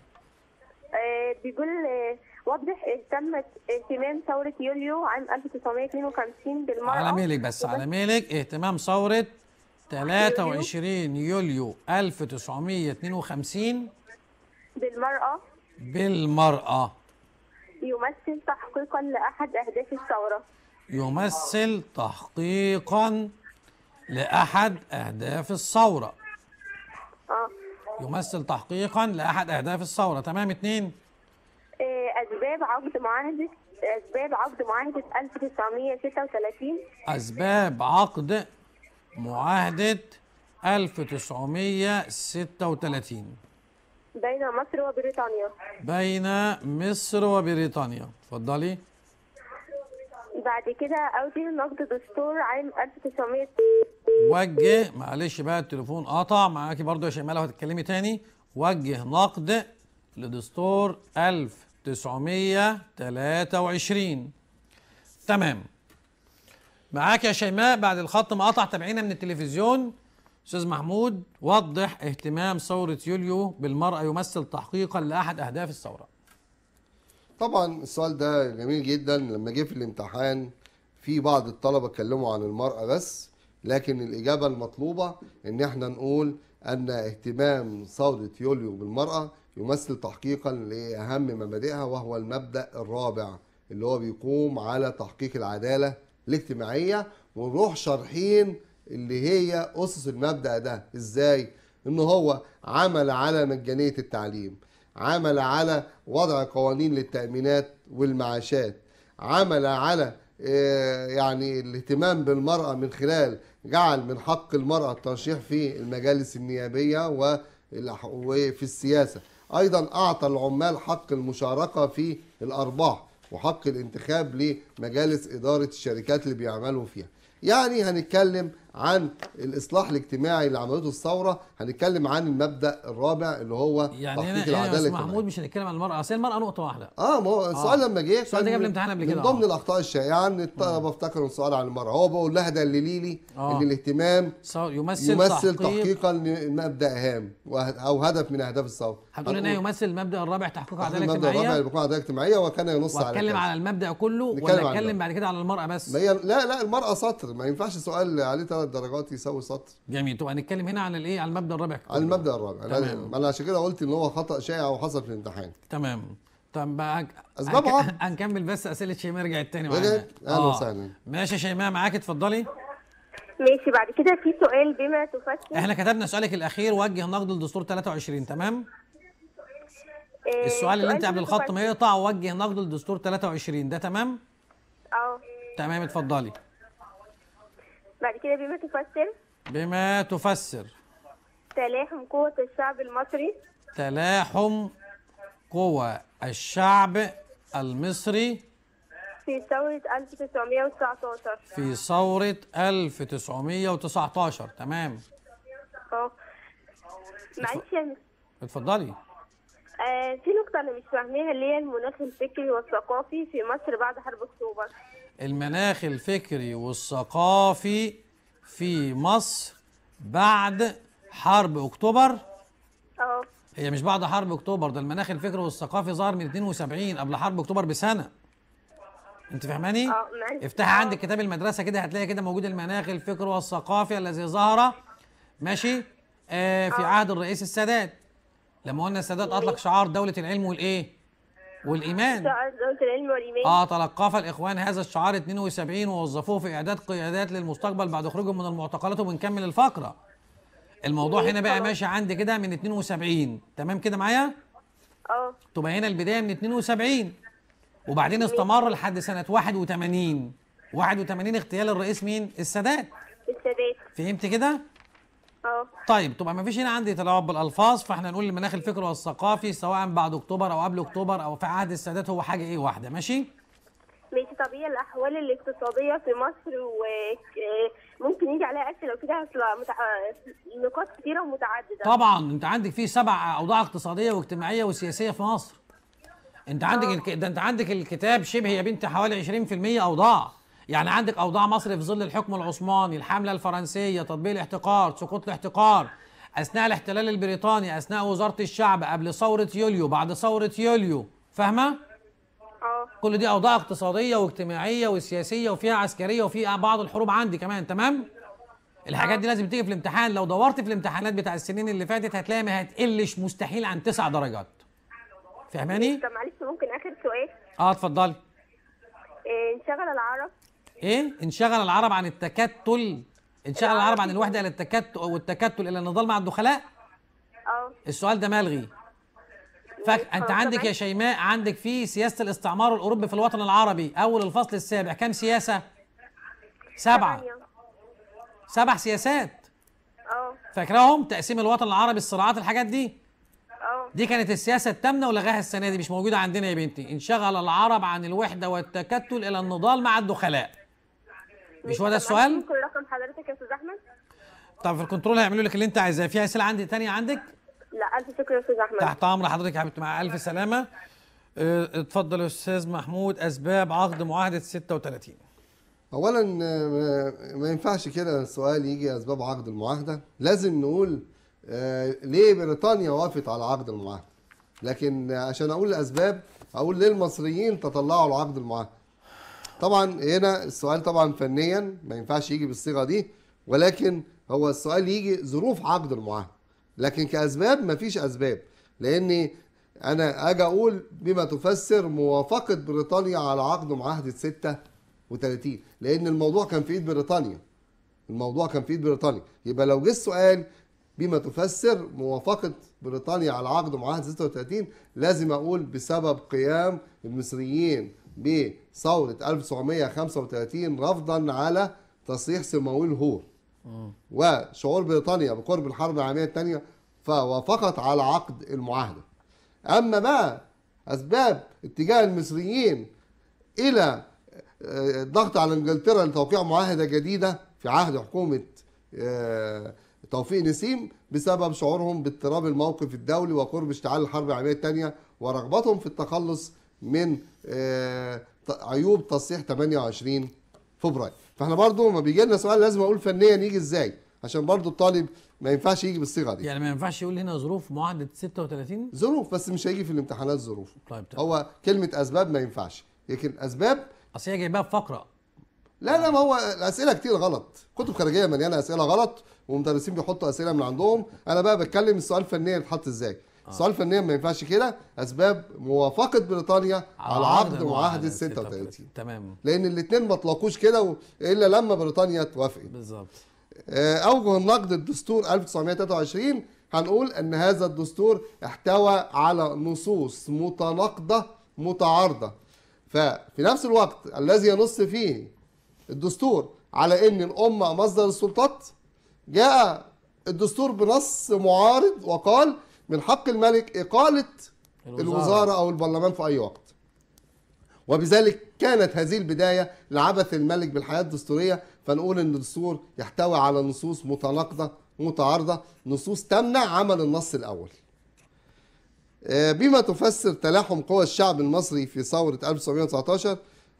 آه، بيقول آه، وضح اهتمت اهتمام ثورة يوليو عام 1952 بالمرأة على ميلك بس على ميلك اهتمام ثورة 23 يوليو 1952 بالمرأة بالمرأة يمثل تحقيقا لأحد أهداف الثورة يمثل تحقيقا لأحد أهداف الثورة آه يمثل تحقيقا لأحد أهداف الثورة تمام اتنين إيه، أسباب عقد معاهدة أسباب عقد معاهدة 1936 أسباب عقد معاهدة 1936 بين مصر وبريطانيا بين مصر وبريطانيا اتفضلي بعد كده أودي نقد دستور عام 1900 وجه معلش بقى التليفون قطع معاكي برضو يا شيماء لو هتتكلمي تاني وجه نقد لدستور 1923 تمام معاك يا شيماء بعد الخط ما قطع تابعينا من التلفزيون استاذ محمود وضح اهتمام ثوره يوليو بالمراه يمثل تحقيقا لاحد اهداف الثوره طبعا السؤال ده جميل جدا لما جه في الامتحان في بعض الطلبة اتكلموا عن المرأة بس لكن الإجابة المطلوبة إن احنا نقول أن اهتمام ثورة يوليو بالمرأة يمثل تحقيقا لأهم مبادئها وهو المبدأ الرابع اللي هو بيقوم على تحقيق العدالة الاجتماعية ونروح شارحين اللي هي أسس المبدأ ده إزاي؟ إن هو عمل على مجانية التعليم عمل على وضع قوانين للتأمينات والمعاشات عمل على آه، يعني الاهتمام بالمرأة من خلال جعل من حق المرأة الترشيح في المجالس النيابية وفي السياسة أيضا أعطى العمال حق المشاركة في الأرباح وحق الانتخاب لمجالس إدارة الشركات اللي بيعملوا فيها يعني هنتكلم عن الاصلاح الاجتماعي اللي عملته الثوره هنتكلم عن المبدا الرابع اللي هو يعني تحقيق العداله إيه الاجتماعيه محمود مش هنتكلم عن المراه اصل المراه نقطه واحده اه ما هو السؤال آه. لما جه السؤال ده قبل الامتحان قبل كده من ضمن آه. الاخطاء الشائعه ان آه. بفتكر السؤال عن المراه هو بقول لها دللي لي آه. ان الاهتمام يمثل, يمثل تحقيق تحقيقا لمبدا هام او هدف من اهداف الثوره هتقول ان يمثل المبدا الرابع تحقيق العداله الاجتماعيه المبدا الرابع للبقاء عداله اجتماعيه وكان ينص على اتكلم على المبدا كله ولا اتكلم بعد كده على المراه بس لا لا المراه سطر ما ينفعش سؤال عليه ثلاث درجات يساوي سطر جميل طب هنتكلم هنا على الايه على المبدا الرابع على المبدا الرابع تمام. انا عشان كده قلت ان هو خطا شائع وحصل في الامتحان تمام طب بقى اسبابها هنكمل بس اسئله شيماء رجعت تاني إيه معانا اهلا آه. وسهلا ماشي يا شيماء معاك اتفضلي ماشي بعد كده في سؤال بما تفسر احنا كتبنا سؤالك الاخير وجه نقد للدستور 23 تمام آه، السؤال اللي انت قبل الخط ما يقطع وجه نقد للدستور 23 ده تمام اه تمام اتفضلي بعد كده بما تفسر بما تفسر تلاحم قوة الشعب المصري تلاحم قوى الشعب المصري في ثورة 1919 في ثورة 1919 تمام اه معلش يا اتفضلي آه في نقطة أنا مش فاهماها اللي هي المناخ الفكري والثقافي في مصر بعد حرب أكتوبر المناخ الفكري والثقافي في مصر بعد حرب اكتوبر اه هي مش بعد حرب اكتوبر ده المناخ الفكري والثقافي ظهر من 72 قبل حرب اكتوبر بسنه انت فاهماني اه، افتحي عندك اه. كتاب المدرسه كده هتلاقي كده موجود المناخ الفكري والثقافي الذي ظهر ماشي آه في اه. عهد الرئيس السادات لما قلنا السادات اطلق شعار دوله العلم والايه والإيمان العلم والإيمان آه تلقف الإخوان هذا الشعار 72 ووظفوه في إعداد قيادات للمستقبل بعد خروجهم من المعتقلات وبنكمل الفقرة الموضوع هنا بقى ماشي عندي كده من 72 تمام كده معايا؟ اه تبقى هنا البداية من 72 وبعدين استمر لحد سنة 81 81 اغتيال الرئيس مين؟ السادات السادات فهمت كده؟ اه طيب طبعا ما فيش هنا عندي تلاعب بالالفاظ فاحنا نقول المناخ الفكري والثقافي سواء بعد اكتوبر او قبل اكتوبر او في عهد السادات هو حاجه ايه واحده ماشي ماشي طبيعي الاحوال الاقتصاديه في مصر وممكن آه، يجي عليها اكل لو كده متع... نقاط كتيره ومتعدده طبعا انت عندك فيه سبع اوضاع اقتصاديه واجتماعيه وسياسيه في مصر انت عندك آه. ده انت عندك الكتاب شبه يا بنتي حوالي 20% اوضاع يعني عندك اوضاع مصر في ظل الحكم العثماني الحمله الفرنسيه تطبيق الاحتقار سقوط الاحتقار اثناء الاحتلال البريطاني اثناء وزاره الشعب قبل ثوره يوليو بعد ثوره يوليو فاهمه آه. كل دي اوضاع اقتصاديه واجتماعيه وسياسيه وفيها عسكريه وفيها بعض الحروب عندي كمان تمام الحاجات آه. دي لازم تيجي في الامتحان لو دورت في الامتحانات بتاع السنين اللي فاتت هتلاقي ما هتقلش مستحيل عن تسع درجات فاهماني طب معلش ممكن اخر سؤال اه اتفضلي آه، انشغل العرب ايه انشغل العرب عن التكتل انشغل العرب عن الوحده الى التكتل والتكتل الى النضال مع الدخلاء اه السؤال ده ملغي فانت عندك يا شيماء عندك في سياسه الاستعمار الاوروبي في الوطن العربي اول الفصل السابع كام سياسه سبعه سبع سياسات اه فاكراهم تقسيم الوطن العربي الصراعات الحاجات دي آه. دي كانت السياسة التامنة ولغاها السنة دي مش موجودة عندنا يا بنتي انشغل العرب عن الوحدة والتكتل إلى النضال مع الدخلاء مش هو ده السؤال؟ ممكن رقم حضرتك يا استاذ احمد؟ طب في الكنترول هيعملوا لك اللي انت عايزاه، في اسئله عندي ثانيه عندك؟ لا الف شكر يا استاذ احمد تحت امر حضرتك يا حبيبتي مع الف سلامه اه، اتفضل يا استاذ محمود اسباب عقد معاهده 36 اولا اه، ما ينفعش كده السؤال يجي اسباب عقد المعاهده لازم نقول اه، ليه بريطانيا وافقت على عقد المعاهده لكن عشان اقول الاسباب اقول ليه المصريين تطلعوا لعقد المعاهده طبعا هنا السؤال طبعا فنيا ما ينفعش يجي بالصيغه دي ولكن هو السؤال يجي ظروف عقد المعاهده لكن كاسباب ما فيش اسباب لان انا اجي اقول بما تفسر موافقه بريطانيا على عقد معاهده 36 لان الموضوع كان في ايد بريطانيا الموضوع كان في ايد بريطانيا يبقى لو جه السؤال بما تفسر موافقة بريطانيا على عقد معاهدة 36 لازم أقول بسبب قيام المصريين ب ثورة 1935 رفضا على تصريح سماويل هور وشعور بريطانيا بقرب الحرب العالمية الثانية فوافقت على عقد المعاهدة أما بقى أسباب اتجاه المصريين إلى الضغط آه، على انجلترا لتوقيع معاهدة جديدة في عهد حكومة آه، توفيق نسيم بسبب شعورهم باضطراب الموقف الدولي وقرب اشتعال الحرب العالمية الثانية ورغبتهم في التخلص من آه، عيوب تصحيح 28 فبراير فاحنا برضو لما بيجي لنا سؤال لازم اقول فنيا يجي ازاي عشان برضو الطالب ما ينفعش يجي بالصيغه دي يعني ما ينفعش يقول هنا ظروف معاهده 36 ظروف بس مش هيجي في الامتحانات ظروف طيب هو كلمه اسباب ما ينفعش لكن اسباب اصل هي جايباها في فقره لا لا ما هو الاسئله كتير غلط كتب خارجيه مليانه اسئله غلط ومدرسين بيحطوا اسئله من عندهم انا بقى بتكلم السؤال فنيا اتحط ازاي السؤال آه. الفنية ما ينفعش كده أسباب موافقة بريطانيا على عقد معاهدة 36 تمام لأن الاثنين ما اطلقوش كده إلا لما بريطانيا توافقت بالظبط آه، أوجه النقد الدستور 1923 هنقول أن هذا الدستور احتوى على نصوص متناقضة متعارضة ففي نفس الوقت الذي ينص فيه الدستور على أن الأمة مصدر السلطات جاء الدستور بنص معارض وقال من حق الملك إقالة الوزارة, الوزارة أو البرلمان في أي وقت وبذلك كانت هذه البداية لعبث الملك بالحياة الدستورية فنقول أن الدستور يحتوي على نصوص متناقضة متعارضة نصوص تمنع عمل النص الأول آه، بما تفسر تلاحم قوى الشعب المصري في ثورة 1919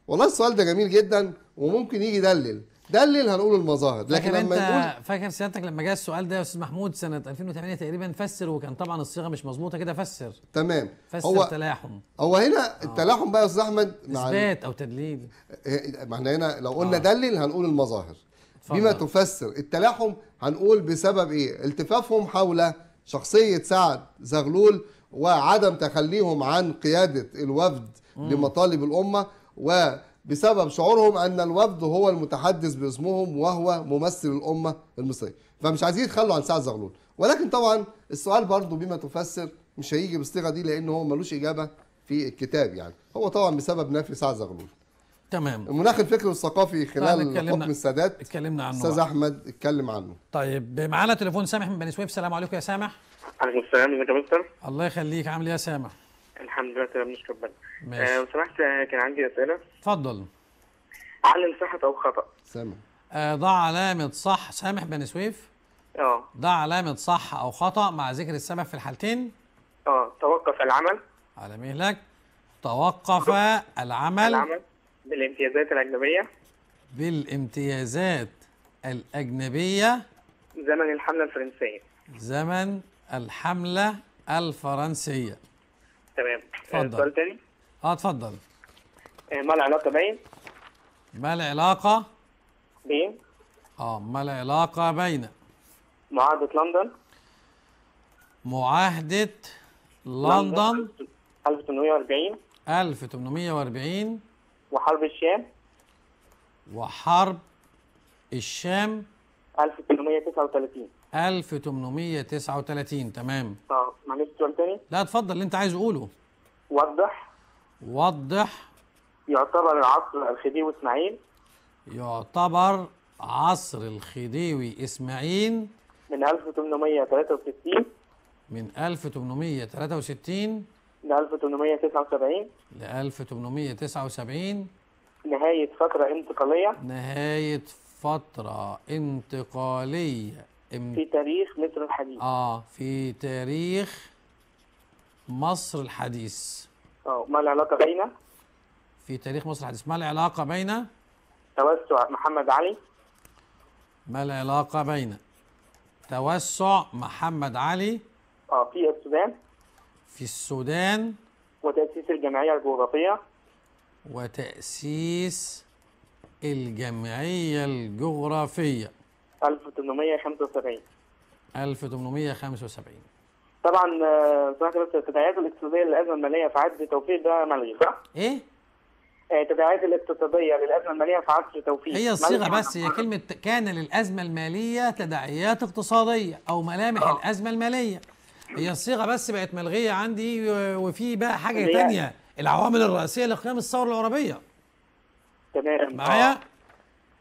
والله السؤال ده جميل جدا وممكن يجي يدلل اللي هنقول المظاهر لكن لما انت فاكر سيادتك لما جاء السؤال ده يا استاذ محمود سنه 2008 تقريبا فسر وكان طبعا الصيغه مش مظبوطه كده فسر تمام فسر هو تلاحم هو هنا آه. التلاحم بقى يا استاذ احمد اثبات او تدليل إيه، إيه، ما احنا هنا لو قلنا آه. دلل هنقول المظاهر فضل. بما تفسر التلاحم هنقول بسبب ايه التفافهم حول شخصيه سعد زغلول وعدم تخليهم عن قياده الوفد مم. لمطالب الامه و بسبب شعورهم ان الوفد هو المتحدث باسمهم وهو ممثل الامه المصريه فمش عايزين يتخلوا عن سعد زغلول ولكن طبعا السؤال برضه بما تفسر مش هيجي بالصيغه دي لان هو ملوش اجابه في الكتاب يعني هو طبعا بسبب نفي سعد زغلول تمام المناخ الفكري والثقافي خلال حكم السادات اتكلمنا عنه استاذ احمد اتكلم عنه طيب معانا تليفون سامح من بني سويف السلام عليكم يا سامح عليكم السلام ازيك يا مستر الله يخليك عامل ايه يا سامح الحمد لله تمام مش ربنا آه، لو سمحت آه، كان عندي اسئله اتفضل علم صحة او خطا سامح آه ضع علامه صح سامح بني سويف اه ضع علامه صح او خطا مع ذكر السبب في الحالتين اه توقف العمل على مهلك توقف العمل العمل بالامتيازات الاجنبيه بالامتيازات الاجنبيه زمن الحمله الفرنسيه زمن الحمله الفرنسيه تمام آه، اتفضل تاني اه اتفضل آه، ما العلاقه بين ما العلاقه بين اه ما العلاقه بين معاهده لندن معاهده لندن 1840 1840 وحرب الشام وحرب الشام 1839 1839 تمام اه معلش سؤال تاني لا اتفضل اللي انت عايز اقوله وضح وضح يعتبر العصر الخديوي اسماعيل يعتبر عصر الخديوي اسماعيل من 1863 من 1863 ل 1879 ل 1879 نهاية فترة انتقالية نهاية فترة انتقالية في تاريخ مصر الحديث اه في تاريخ مصر الحديث اه ما العلاقه بين في تاريخ مصر الحديث ما العلاقه بين توسع محمد علي ما العلاقه بين توسع محمد علي اه في السودان في السودان وتاسيس الجمعيه الجغرافيه وتاسيس الجمعيه الجغرافيه 1875 1875 طبعا سمعت آه، بس التداعيات الاقتصاديه للازمه الماليه في عهد توفيق ده ملغي صح؟ ايه؟ آه، التداعيات الاقتصاديه للازمه الماليه في عهد توفيق هي الصيغه بس هي كلمه كان للازمه الماليه تداعيات اقتصاديه او ملامح أوه. الازمه الماليه هي الصيغه بس بقت ملغيه عندي وفي بقى حاجه ثانيه العوامل الرئيسيه لقيام الثوره العربيه تمام معايا؟ آه.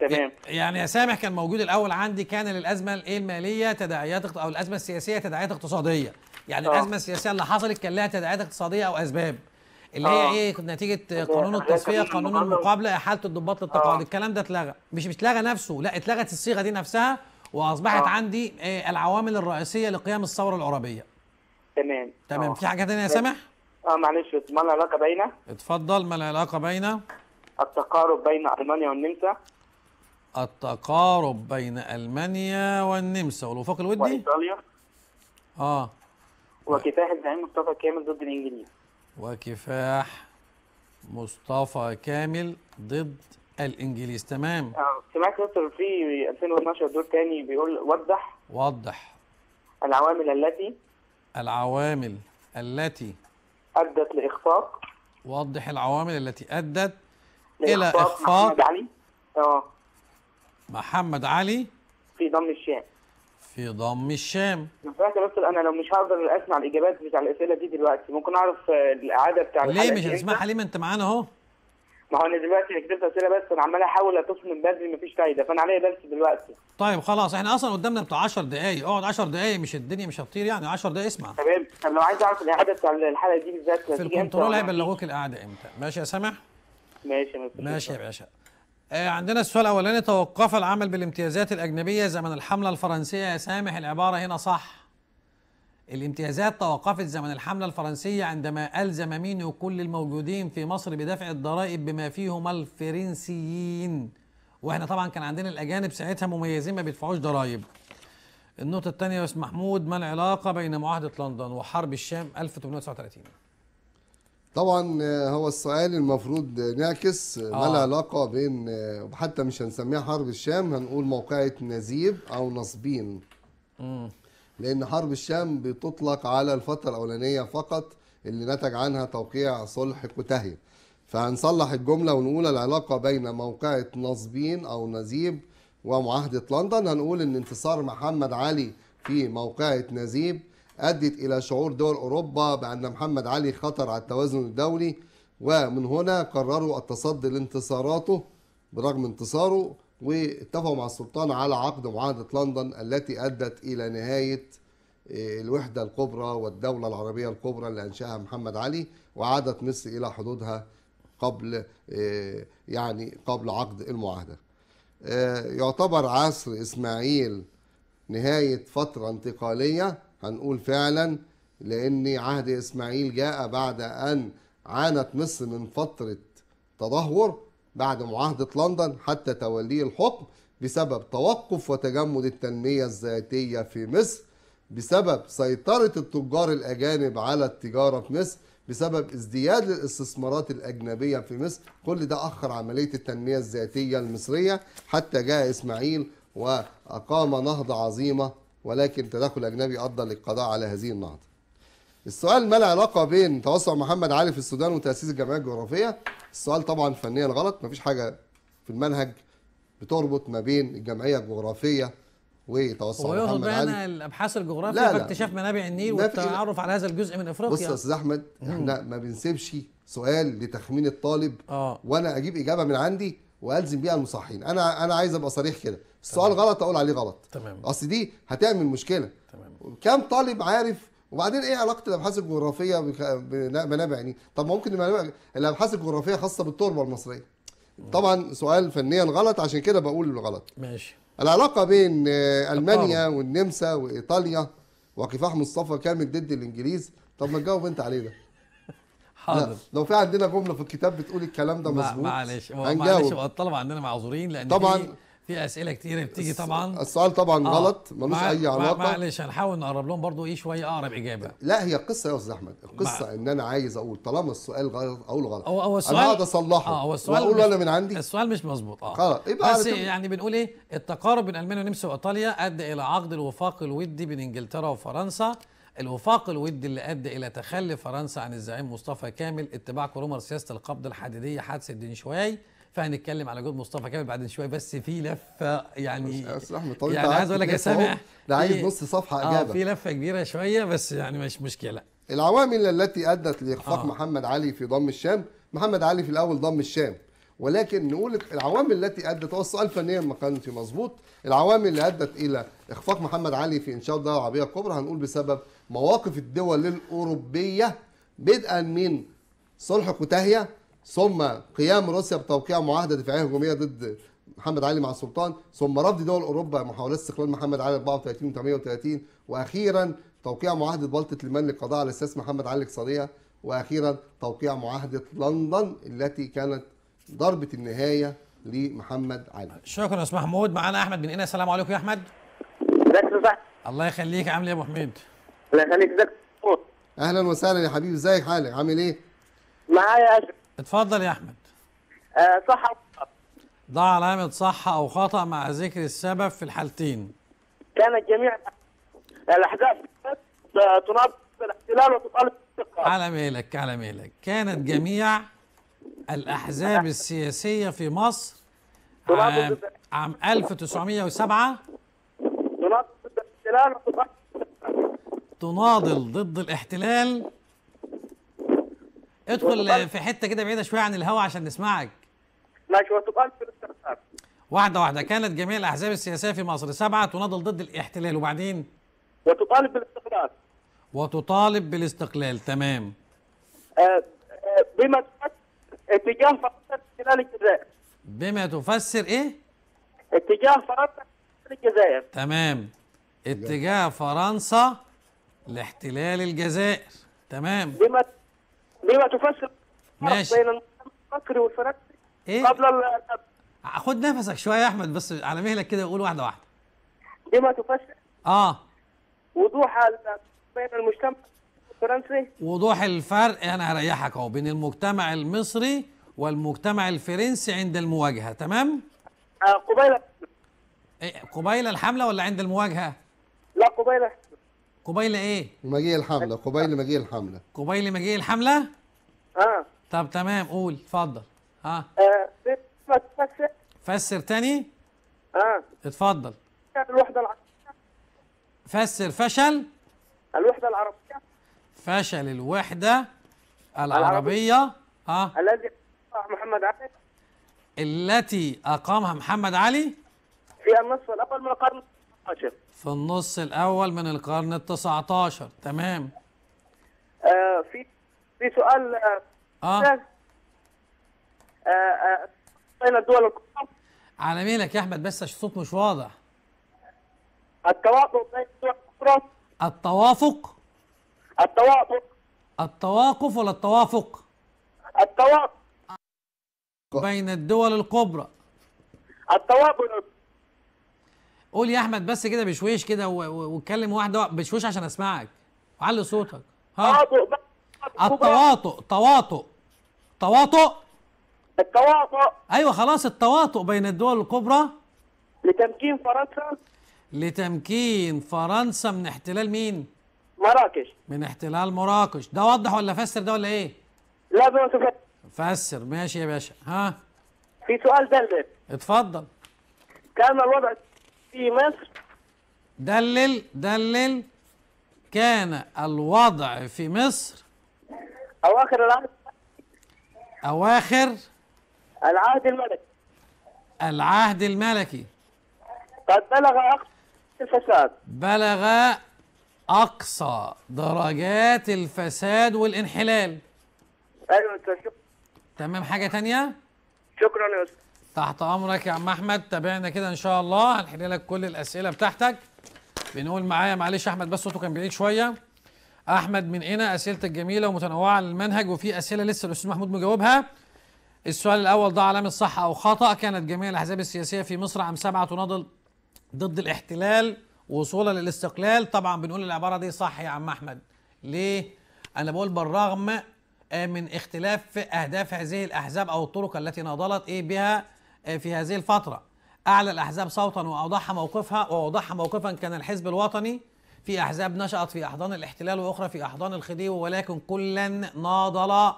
تمام يعني يا سامح كان موجود الاول عندي كان للازمه الايه الماليه تداعيات او الازمه السياسيه تداعيات اقتصاديه يعني أوه. الازمه السياسيه اللي حصلت كان لها تداعيات اقتصاديه او اسباب اللي أوه. هي آه. ايه نتيجه قانون التصفيه قانون المقابله احاله الضباط للتقاعد آه. الكلام ده اتلغى مش مش اتلغى نفسه لا اتلغت الصيغه دي نفسها واصبحت أوه. عندي إيه العوامل الرئيسيه لقيام الثوره العربيه تمام تمام آه. في حاجه ثانيه يا سامح اه معلش ما العلاقه باينه اتفضل ما العلاقه باينه التقارب بين المانيا والنمسا التقارب بين المانيا والنمسا والوفاق الودي وايطاليا اه وكفاح الزعيم مصطفى كامل ضد الانجليز وكفاح مصطفى كامل ضد الانجليز تمام اه سمعت دكتور في 2012 دور تاني بيقول وضح وضح العوامل التي العوامل التي ادت لاخفاق وضح العوامل التي ادت الى اخفاق محمد علي اه محمد علي في ضم الشام في ضم الشام لو بس انا لو مش هقدر اسمع الاجابات بتاع الاسئله دي دلوقتي ممكن اعرف آه، الاعاده بتاع ليه مش هتسمعها ليه ما انت معانا اهو ما هو انا دلوقتي كتبت اسئله بس انا عمال احاول اتصل من بدري مفيش فايده فانا عليا درس دلوقتي طيب خلاص احنا اصلا قدامنا بتاع 10 دقائق اقعد 10 دقائق مش الدنيا مش هتطير يعني 10 دقائق اسمع تمام طب لو عايز اعرف الاعاده بتاع الحلقه دي بالذات في الكنترول هيبلغوك القعده امتى ماشي يا سامح ماشي يا ماشي يا باشا آه، عندنا السؤال الاولاني توقف العمل بالامتيازات الاجنبيه زمن الحمله الفرنسيه يا سامح العباره هنا صح الامتيازات توقفت زمن الحمله الفرنسيه عندما الزم مينيو كل الموجودين في مصر بدفع الضرائب بما فيهم الفرنسيين واحنا طبعا كان عندنا الاجانب ساعتها مميزين ما بيدفعوش ضرائب النقطه الثانيه يا استاذ محمود ما العلاقه بين معاهده لندن وحرب الشام 1839 طبعا آه، هو السؤال المفروض نعكس آه. علاقة آه. العلاقه بين وحتى آه، مش هنسميها حرب الشام هنقول موقعه نزيب او نصبين مم. لان حرب الشام بتطلق على الفتره الاولانيه فقط اللي نتج عنها توقيع صلح كتهي فهنصلح الجمله ونقول العلاقه بين موقعه نصبين او نزيب ومعاهده لندن هنقول ان انتصار محمد علي في موقعه نزيب أدت إلى شعور دول أوروبا بأن محمد علي خطر على التوازن الدولي ومن هنا قرروا التصدي لانتصاراته برغم انتصاره واتفقوا مع السلطان على عقد معاهدة لندن التي أدت إلى نهاية آه، الوحدة الكبرى والدولة العربية الكبرى اللي أنشأها محمد علي وعادت مصر إلى حدودها قبل آه، يعني قبل عقد المعاهدة آه، يعتبر عصر إسماعيل نهاية فترة انتقالية هنقول فعلا لأن عهد إسماعيل جاء بعد أن عانت مصر من فترة تدهور بعد معاهدة لندن حتى توليه الحكم بسبب توقف وتجمد التنمية الذاتية في مصر بسبب سيطرة التجار الأجانب على التجارة في مصر بسبب ازدياد الاستثمارات الأجنبية في مصر كل ده أخر عملية التنمية الذاتية المصرية حتى جاء إسماعيل وأقام نهضة عظيمة ولكن تدخل أجنبي أدى للقضاء على هذه النهضة السؤال ما له علاقة بين توسع محمد علي في السودان وتأسيس الجمعية الجغرافية السؤال طبعا فنيا غلط مفيش حاجة في المنهج بتربط ما بين الجمعية الجغرافية وتوسع محمد علي. ويوصل بينا الابحاث الجغرافيه واكتشاف منابع النيل والتعرف على هذا الجزء من افريقيا بص يا استاذ احمد احنا ما بنسيبش سؤال لتخمين الطالب آه. وانا اجيب اجابه من عندي والزم بيها المصحين انا انا عايز ابقى صريح كده السؤال غلط اقول عليه غلط تمام اصل دي هتعمل مشكله تمام كم طالب عارف وبعدين ايه علاقه الابحاث الجغرافيه بمنابع يعني طب ممكن الابحاث الجغرافيه خاصه بالتربه المصريه طبعا سؤال فنيا غلط عشان كده بقول غلط ماشي العلاقه بين آه، المانيا والنمسا وايطاليا وكفاح مصطفى كامل ضد الانجليز طب ما تجاوب انت عليه ده حاضر لو في عندنا جمله في الكتاب بتقول الكلام ده مظبوط معلش معلش الطلبه عندنا معذورين لان طبعا في اسئله كتير بتيجي طبعا السؤال طبعا آه. غلط ملوش اي علاقه معلش هنحاول نقرب لهم برضو ايه شويه اقرب اجابه لا هي قصه يا استاذ احمد القصه مع... ان انا عايز اقول طالما السؤال غلط اقول غلط أو أو السؤال... انا هقعد اصلحه اه هو السؤال مش... انا من عندي السؤال مش مظبوط اه خلاص إيه بس عارف... يعني بنقول ايه التقارب بين المانيا ونمسا وايطاليا ادى الى عقد الوفاق الودي بين انجلترا وفرنسا الوفاق الودي اللي ادى الى تخلي فرنسا عن الزعيم مصطفى كامل اتباع كرومر سياسه القبضه الحديديه حادثه دنشواي فهنتكلم على جود مصطفى كامل بعد شويه بس في لفه يعني طيب يعني عايز اقول لك يا سامع ده عايز نص صفحه آه، اجابه اه في لفه كبيره شويه بس يعني مش مشكله العوامل التي ادت لاخفاق آه. محمد علي في ضم الشام محمد علي في الاول ضم الشام ولكن نقول العوامل التي ادت هو السؤال فنيا ما كانش مظبوط العوامل اللي ادت الى اخفاق محمد علي في انشاء الدوله العربيه الكبرى هنقول بسبب مواقف الدول الاوروبيه بدءا من صلح كوتاهيه ثم قيام روسيا بتوقيع معاهده دفاعيه هجوميه ضد محمد علي مع السلطان ثم رفض دول اوروبا محاولات استقلال محمد علي 34 و 38 واخيرا توقيع معاهده بلطه لمن للقضاء على اساس محمد علي الاقتصاديه واخيرا توقيع معاهده لندن التي كانت ضربه النهايه لمحمد علي شكرا يا استاذ محمود معانا احمد من هنا السلام عليكم يا احمد ازيك الله يخليك عامل ايه يا ابو حميد الله يخليك ازيك اهلا وسهلا يا حبيبي ازيك حالك عامل ايه معايا يا اتفضل يا احمد آه صح ضع علامة صح أو خطأ مع ذكر السبب في الحالتين كانت جميع الأحداث تناقض الاحتلال وتطالب على ميلك على ميلك كانت جميع الأحزاب السياسية في مصر عام, عام 1907 تناضل ضد الاحتلال تناضل ضد الاحتلال ادخل في حته كده بعيده شويه عن الهوا عشان نسمعك ماشي وتبقى واحده واحده كانت جميع الاحزاب السياسيه في مصر سبعه تناضل ضد الاحتلال وبعدين وتطالب بالاستقلال وتطالب بالاستقلال تمام آه، آه، بما تفسر اتجاه فرنسا خلال الجزائر بما تفسر ايه اتجاه فرنسا لاحتلال الجزائر تمام اتجاه فرنسا لاحتلال الجزائر تمام بما بما تفسر ماشي بين المصري والفرنسي إيه؟ قبل آه، خد نفسك شويه يا احمد بس على مهلك كده وقول واحده واحده بما تفسر اه وضوح بين المجتمع الفرنسي وضوح الفرق انا هريحك اهو بين المجتمع المصري والمجتمع الفرنسي عند المواجهه تمام آه قبيل إيه قبيل الحمله ولا عند المواجهه لا قبيل قبيل ايه مجيء الحمله قبيل مجيء الحمله قبيل مجيء الحمله اه طب تمام قول اتفضل ها آه. فسر فسر تاني اه اتفضل الوحده العربيه فسر فشل الوحده العربيه فشل الوحده العربيه ها الذي اقامها محمد علي التي اقامها محمد علي في النصف الاول من القرن في النص الاول من القرن ال 19 تمام آه في في سؤال اه, آه. آه. بين آه، الدول الكبرى على ميلك يا احمد بس الصوت مش واضح التوافق بين الدول الكبرى التوافق التوافق التواقف ولا التوافق التوافق بين الدول الكبرى التوافق قول يا احمد بس كده بشويش كده واتكلم واحده بشويش عشان اسمعك وعلي صوتك ها التواطؤ تواطؤ تواطؤ التواطؤ ايوه خلاص التواطؤ بين الدول الكبرى لتمكين فرنسا لتمكين فرنسا من احتلال مين؟ مراكش من احتلال مراكش ده وضح ولا فسر ده ولا ايه؟ لا بس فسر ماشي يا باشا ها في سؤال ثالث اتفضل كان الوضع في مصر دلل دلل كان الوضع في مصر أواخر العهد أواخر العهد الملكي العهد الملكي قد بلغ أقصى الفساد بلغ أقصى درجات الفساد والانحلال أيوة تمام حاجة تانية؟ شكرا يا أستاذ تحت امرك يا عم احمد تابعنا كده ان شاء الله هنحل لك كل الاسئله بتاعتك بنقول معايا معلش احمد بس صوته كان بعيد شويه احمد من هنا إيه اسئلتك جميله ومتنوعه للمنهج وفي اسئله لسه الاستاذ محمود مجاوبها السؤال الاول ضاع علامه صح او خطا كانت جميع الاحزاب السياسيه في مصر عام سبعه تناضل ضد الاحتلال وصولا للاستقلال طبعا بنقول العباره دي صح يا عم احمد ليه انا بقول بالرغم من اختلاف اهداف هذه الاحزاب او الطرق التي ناضلت ايه بها آه، في هذه الفترة أعلى الأحزاب صوتا وأوضحها موقفها وأوضحها موقفا كان الحزب الوطني في أحزاب نشأت في أحضان الاحتلال وأخرى في أحضان الخديوي ولكن كلا ناضل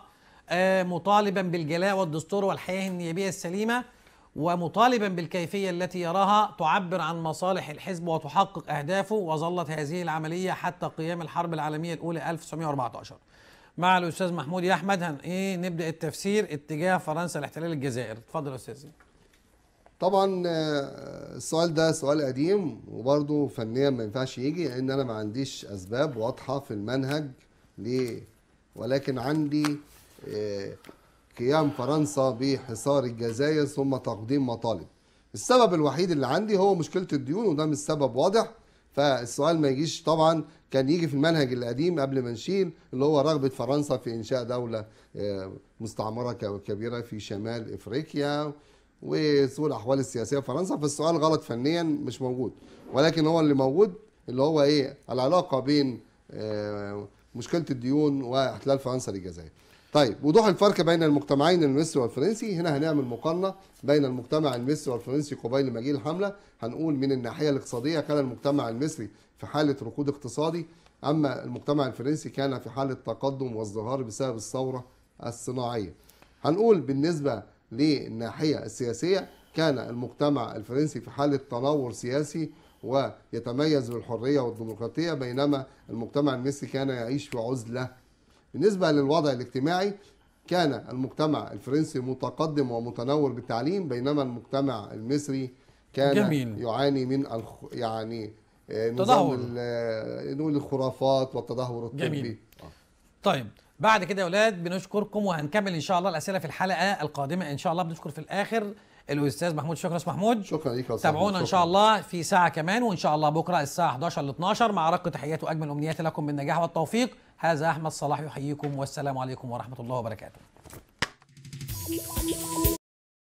آه، مطالبا بالجلاء والدستور والحياة النيابية السليمة ومطالبا بالكيفية التي يراها تعبر عن مصالح الحزب وتحقق أهدافه وظلت هذه العملية حتى قيام الحرب العالمية الأولى 1914 مع الأستاذ محمود يا أحمد هن إيه نبدأ التفسير اتجاه فرنسا لاحتلال الجزائر اتفضل يا طبعا آه، السؤال ده سؤال قديم وبرضه فنيا ما ينفعش يجي لان انا ما عنديش اسباب واضحه في المنهج ليه ولكن عندي آه، قيام فرنسا بحصار الجزائر ثم تقديم مطالب السبب الوحيد اللي عندي هو مشكله الديون وده مش سبب واضح فالسؤال ما يجيش طبعا كان يجي في المنهج القديم قبل ما نشيل اللي هو رغبه فرنسا في انشاء دوله آه، مستعمره كبيره في شمال افريقيا وسوء الاحوال السياسيه في فرنسا فالسؤال غلط فنيا مش موجود ولكن هو اللي موجود اللي هو ايه العلاقه بين آه، مشكله الديون واحتلال فرنسا للجزائر طيب وضوح الفرق بين المجتمعين المصري والفرنسي هنا هنعمل مقارنه بين المجتمع المصري والفرنسي قبيل مجيء الحمله هنقول من الناحيه الاقتصاديه كان المجتمع المصري في حاله ركود اقتصادي اما المجتمع الفرنسي كان في حاله تقدم وازدهار بسبب الثوره الصناعيه هنقول بالنسبه للناحية السياسية كان المجتمع الفرنسي في حالة تنور سياسي ويتميز بالحرية والديمقراطية بينما المجتمع المصري كان يعيش في عزلة بالنسبة للوضع الاجتماعي كان المجتمع الفرنسي متقدم ومتنور بالتعليم بينما المجتمع المصري كان جميل. يعاني من الخ... يعني آه، نظام آه، نقول الخرافات والتدهور الطبي جميل. طيب بعد كده يا اولاد بنشكركم وهنكمل ان شاء الله الاسئله في الحلقه القادمه ان شاء الله بنشكر في الاخر الاستاذ محمود شكرا استاذ محمود شكرا ليك يا استاذ تابعونا ان شاء الله في ساعه كمان وان شاء الله بكره الساعه 11 ل 12 مع رق تحيات واجمل امنيات لكم بالنجاح والتوفيق هذا احمد صلاح يحييكم والسلام عليكم ورحمه الله وبركاته